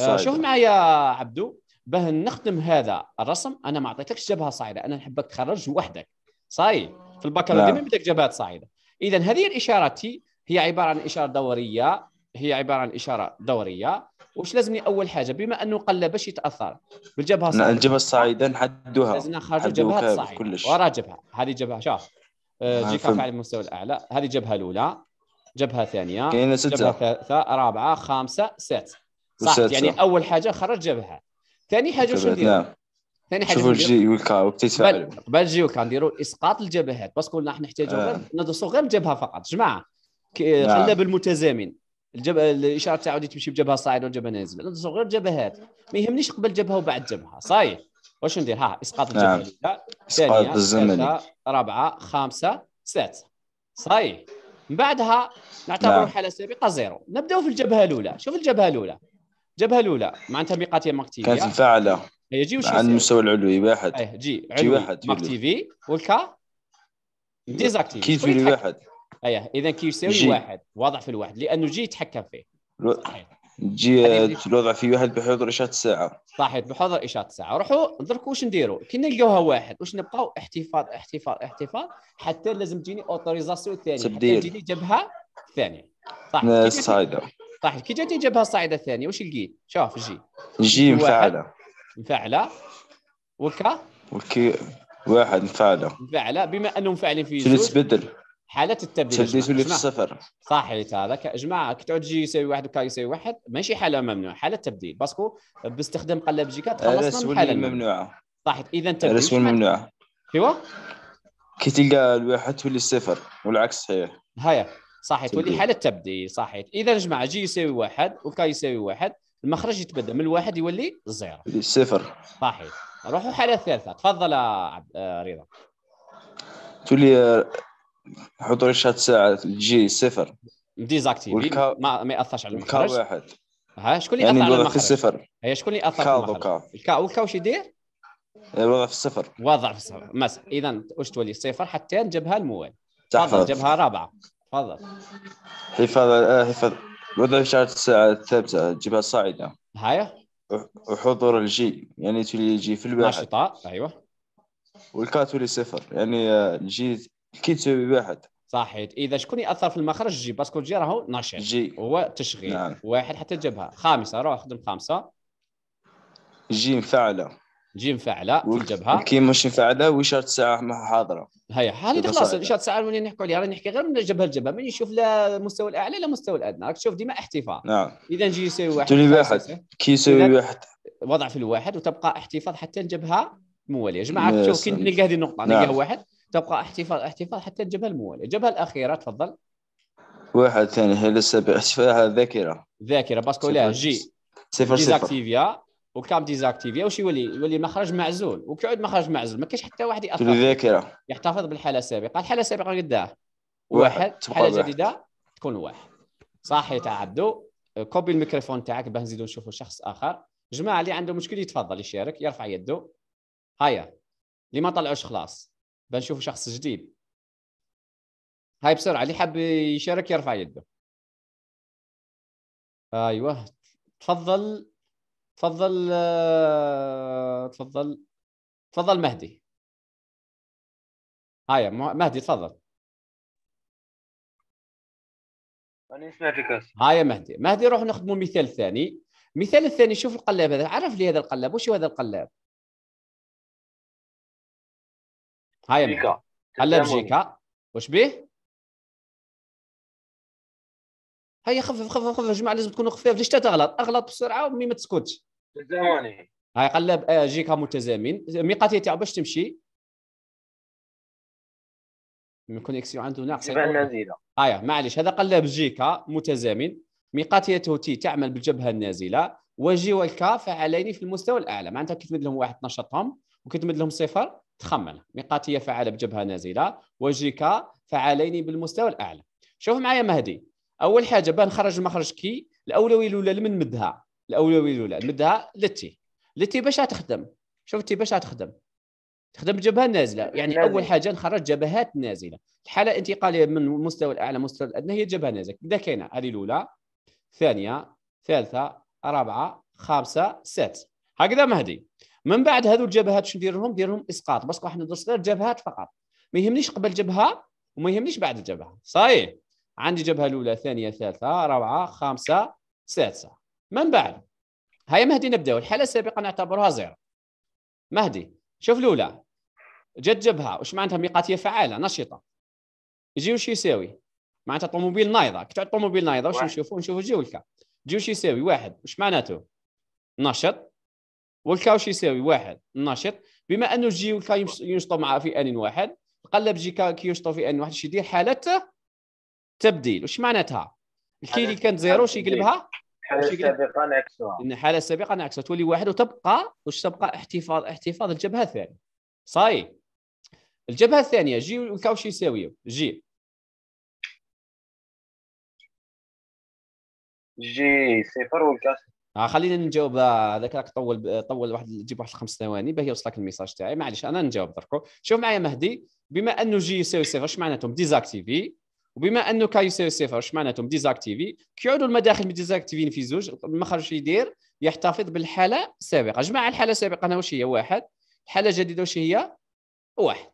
آه، شوف معايا عبدو باه نختم هذا الرسم انا ما عطيتكش جبهه صاعده انا نحبك تخرج وحدك صاي في البكالوريا نعم. ما بدك جبهات صاعده اذا هذه الاشاره هي عباره عن اشاره دوريه هي عباره عن اشاره دوريه واش لازمني اول حاجه بما انه قل باش يتاثر بالجبهه نعم، الصاعده الجبهه الصاعده نحدوها لازم نخرج جبهه صاعده ورا جبهه هذه جبهه شوف آه، نعم، جيك على المستوى الاعلى هذه الجبهه الاولى جبهه ثانيه كاينه سته جبهه ثالثه رابعه خامسه سادسه صح يعني اول حاجه خرج جابها ثاني حاجه شنو ندير نعم. ثاني حاجه شوفوا الجيوكا وبتتفاعلوا قبل الجيوكا نديروا اسقاط الجبهات باسكو احنا نحتاجوا آه. غير ندرسوا غير الجبهه فقط جماعه نعم. بالمتزامن الجب... الاشاره تاعو اللي تمشي بجبهه صاعده وجبهه نازله ندرسوا غير الجبهات ما يهمنيش قبل جبهه وبعد جبهه صايح واش ندير ها اسقاط نعم. الجبهه نعم. اسقاط الزمني رابعه خامسه سادسه صايح من بعدها نعتبر نعم. حاله سابقه زيرو نبداو في الجبهه الاولى شوف الجبهه الاولى جبهه الاولى معناتها ميقاتيه في كانت مفعله هي جي وش على المستوى العلوي واحد ايه جي علوي ماك تي في والكا ديزاكتيف كي يساوي واحد ايه اذا كي يساوي واحد واضح في الواحد لانه جي يتحكم فيه جي آه، الوضع في واحد بحضور اشاره الساعه صحيح بحضور اشاره الساعه روحوا دركوا واش نديروا كي نلقاوها واحد واش نبقاو احتفاظ احتفاظ احتفاظ حتى لازم تجيني اوتوريزاسيون ثانيه تجيني جبهه ثانيه صح طاح كي جات جابها الصاعده الثانيه واش لقيت شوف جي جي مفعله مفعله وكا وكي واحد مفعله مفعله بما انهم مفعلين في جوج تبدل حاله التبديل تبديل تولي في الصفر صحيت هذا يا جماعه كي تعود جي يساوي واحد وكا يساوي واحد ماشي حاله ممنوعه حاله تبديل باسكو باستخدام قلب جي تخلصنا من الحاله الممنوعه صحيت اذا تبديل الرسوه الممنوعه ايوا كي تلقى الواحد تولي الصفر والعكس صحيح هيا صح تولي حاله تبديل صح اذا جماعة جي يساوي واحد وكا يساوي واحد المخرج يتبدل من الواحد يولي الزيرو صفر صحيح روحوا حاله ثالثه تفضل عبد آه، رضا تولي آه، حضور الشات ساعه الجي صفر ديزاكتيفي والكا... ما, ما ياثرش على المخرج كا واحد ها شكون اللي يعني اثر على المخرج؟ الصفر هي شكون اللي اثر على المخرج؟ الكا والكا واش يدير؟ وضع في الصفر وضع في الصفر مثلا اذا واش تولي صفر حتى نجبها الموال تفضل جبهه رابعه تفضل حفاظ حفاظ وضع إشارة الساعة الثابتة الجبهة الصاعدة هيا وحضور الجي يعني تولي الجي في الواحد نشطاء أيوه والكا تولي صفر يعني الجي كي تساوي واحد صحيت اذا شكون ياثر في المخرج جي باسكو جي راهو ناشط جي هو تشغيل نعم. واحد حتى جبهه خامسه روح خدم خامسه جي مفعله جيم فعلاء في الجبهه كي ماشي فعلاء ساعه الساعه حاضره هيا هذه خلاص اشاره الساعه اللي نحكوا عليها نحكي غير من الجبهه الجبهه ما يشوف لا المستوى الاعلى لا المستوى الادنى راك تشوف ديما احتفاظ نعم اذا نجي يساوي واحد تولي واحد كي يساوي واحد وضع في الواحد وتبقى احتفاظ حتى الجبهه المواليه يا جماعه شوف كي نلقى هذه النقطه نلقاها نعم. واحد تبقى احتفاظ احتفاظ حتى الجبهه المواليه الجبهه الاخيره تفضل واحد ثاني هي لسه باحتفاظ ذاكره ذاكره باسكو لا جي صفر صفر وكام ديزاكتيفي واش يولي يولي مخرج معزول وكيعود مخرج معزول ما كاينش حتى واحد ياثر بالذاكره يحتفظ بالحاله السابقه الحاله السابقه قداه واحد حاله جديده تكون واحد تاع عبدو كوبي الميكروفون تاعك باه نزيدو نشوفوا شخص اخر جماعه اللي عنده مشكل يتفضل يشارك يرفع يده هيا اللي ما طلعوش خلاص باه نشوفوا شخص جديد هاي بسرعه اللي حاب يشارك يرفع يده ايوه تفضل تفضل آه، تفضل تفضل مهدي هيا مهدي تفضل أنا سمعتك هيا مهدي مهدي روح نخدموا مثال ثاني مثال الثاني شوف القلاب هذا عرف لي هذا القلاب وش هذا القلاب هيا مهدي قلاب جيكا وش به هيا خفف خفف خفف جماعه لازم تكونوا خفاف ليش تغلط اغلط بسرعه ومي ما تسكتش تزامني هاي قلب آه، جيكا متزامن ميقاتي تاع باش تمشي الكونيكسيون عنده ناقصه ايا معليش هذا قلب جيكا متزامن ميقاتيته تي تعمل بالجبهه النازله وجي والكا فعالين في المستوى الاعلى معناتها كي تمد لهم واحد تنشطهم وكي تمد لهم صفر تخمل ميقاتيه فعاله بجبهه نازله وجيكا فعالين بالمستوى الاعلى شوف معايا مهدي اول حاجه باه نخرج المخرج كي الاولويه الاولى لمن مدها الاولويه الاولى مدها لتي لتي باش تخدم شفتي باش تخدم تخدم جبهه نازله يعني نازل. اول حاجه نخرج جبهات نازله الحاله الانتقاليه من المستوى الاعلى المستوى الادنى هي جبهه نازله كذا كاينه هذه الاولى ثانيه ثالثه رابعه خامسه سادسه هكذا مهدي من بعد هذو الجبهات شنو ندير لهم ندير لهم اسقاط باسكو احنا ندرس غير جبهات فقط ما يهمنيش قبل جبهه وما يهمنيش بعد الجبهه صحيح عندي جبهه الاولى ثانيه ثالثه رابعه خامسه سادسه من بعد هيا مهدي نبداو الحاله السابقه نعتبرها زيرو مهدي شوف الاولى جات جبهه واش معناتها ميقاتيه فعاله نشطه يجي واش يساوي معناتها طوموبيل نايضه كي تعود طوموبيل نايضه واش نشوفوا نشوفوا والكا جي واش يساوي واحد واش معناته نشط والكا واش يساوي واحد نشط بما انه جي والكا ينشطوا مع في ان واحد قلب جي كا كي ينشطوا في ان واحد يدير حاله تبديل وش معناتها الكي اللي كانت زيرو واش يقلبها الحاله السابقه نعكسها الحاله السابقه نعكسها تولي واحد وتبقى واش تبقى احتفاظ احتفاظ الجبهه الثانيه صاي الجبهه الثانيه جي ولقاو شي يساويو جي جي صفر والكاس آه خلينا نجاوب هذاك آه، راك طول آه، طول واحد جيب واحد خمس ثواني باه يوصلك الميساج تاعي معليش انا نجاوب دركو شوف معايا مهدي بما انه جي يساوي صفر اش معناتهم ديزاكتيفي وبما انه كا يساوي صفر واش معناتهم ديزاكتيفي كيعودوا المداخل ديزاكتيفين في زوج المخرج يدير يحتفظ بالحاله السابقه جماعه الحاله السابقه انا واش هي واحد الحاله الجديده واش هي واحد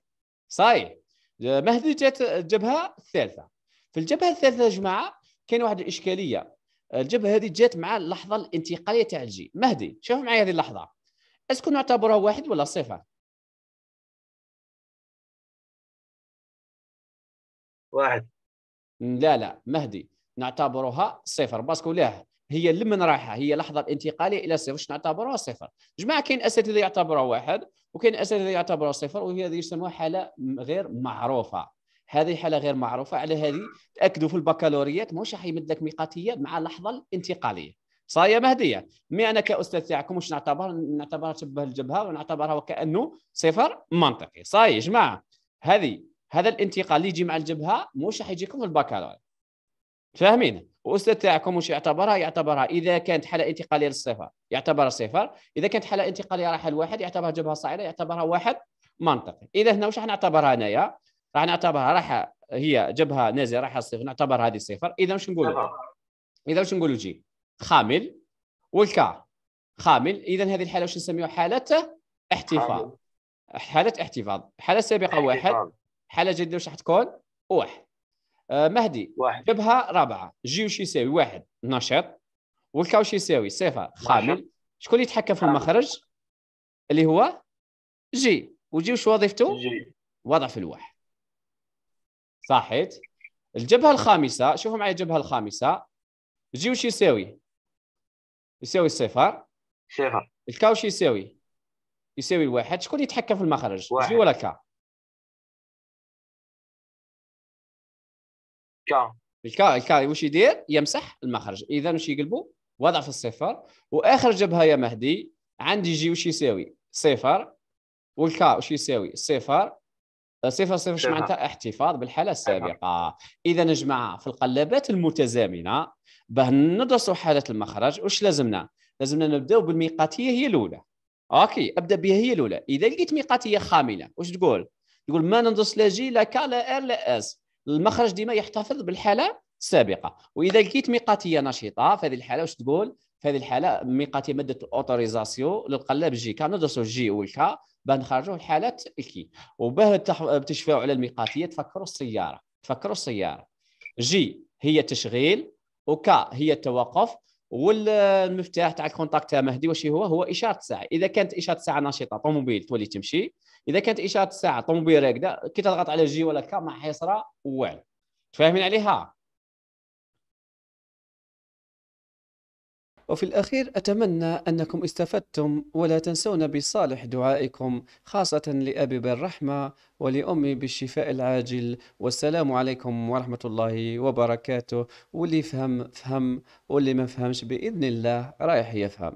صاي مهدي جات الجبهه الثالثه في الجبهه الثالثه يا جماعه كاين واحد الاشكاليه الجبهه هذه جات مع اللحظه الانتقاليه تاع الجي مهدي شوف معايا هذه اللحظه اسكو نعتبرها واحد ولا صفر واحد لا لا مهدي نعتبرها صفر باسكو لا هي لمن رايحه هي لحظه الانتقاليه الى صفر واش نعتبروها صفر جماعه كاين اساتذه يعتبروها واحد وكاين اساتذه يعتبروها صفر وهي هذه يسموها حاله غير معروفه هذه حاله غير معروفه على هذه تاكدوا في البكالوريات ماهوش راح يمد لك ميقاتيه مع اللحظه الانتقاليه صايا مهديه مي انا كاستاذ تاعكم واش نعتبر نعتبرها شبه الجبهه ونعتبرها وكانه صفر منطقي صايا جماعه هذه هذا الانتقال اللي يجي مع الجبهه مش راح يجيكم في البكالوريا فاهمين والاستاذ تاعكم واش يعتبرها يعتبرها اذا كانت حاله انتقاليه للصفر يعتبرها صفر اذا كانت حاله انتقاليه راح الواحد يعتبرها جبهه صاعده يعتبرها واحد منطقي اذا هنا واش راح نعتبرها انايا راح نعتبرها راح هي جبهه نازله راح صفر نعتبر هذه صفر اذا واش نقولوا اذا واش نقولوا جي خامل والكار خامل اذا هذه الحاله واش نسميوها حاله احتفاظ حاله احتفاظ حاله سابقه واحد حاله جديده واش راح تكون؟ واحد آه، مهدي واحد جبهه رابعه جي وش يساوي واحد نشط والكاو وش يساوي صفر خامل شكون اللي يتحكم في المخرج؟ اللي هو جي وجي وش وظيفته؟ جي وضع في الواحد صحيت الجبهه الخامسه شوفوا معي الجبهه الخامسه جي وش يساوي؟ يساوي صفر صفر الكاو وش يساوي؟ يساوي واحد شكون اللي يتحكم في المخرج؟ واحد. جي ولا كا؟ الكا الكا الكا واش يدير يمسح المخرج اذا واش يقلبوا وضع في الصفر واخر جبهه يا مهدي عندي جي واش يساوي صفر والكا واش يساوي صفر صفر صفر شنو معناتها احتفاظ بالحاله السابقه اذا يا جماعه في القلابات المتزامنه باه ندرسوا حاله المخرج واش لازمنا لازمنا نبداو بالميقاتيه هي الاولى اوكي ابدا بها هي الاولى اذا لقيت ميقاتيه خامله واش تقول تقول ما ندرس لا جي لا كا لا ار لا اس المخرج ديما يحتفظ بالحاله السابقه واذا لقيت ميقاتيه نشطه في هذه الحاله واش تقول في هذه الحاله ميقاتيه ماده الاوتوريزاسيون للقلاب جي كان ندرسوا جي والكا باه نخرجوا الحالات الكي وباه تشفعوا على الميقاتيه تفكروا السياره تفكروا السياره جي هي التشغيل وكا هي التوقف والمفتاح تاع الكونتاكت تاع مهدي واش هو هو اشاره ساعه اذا كانت اشاره ساعه نشطه طوموبيل تولي تمشي اذا كانت اشاره الساعه طوموبيل هكذا كي تضغط على جي ولا كا ما حيصرى وعل فاهمين عليها وفي الأخير أتمنى أنكم استفدتم ولا تنسون بصالح دعائكم خاصة لأبي بالرحمة ولأمي بالشفاء العاجل والسلام عليكم ورحمة الله وبركاته واللي فهم فهم واللي ما فهمش بإذن الله رايح يفهم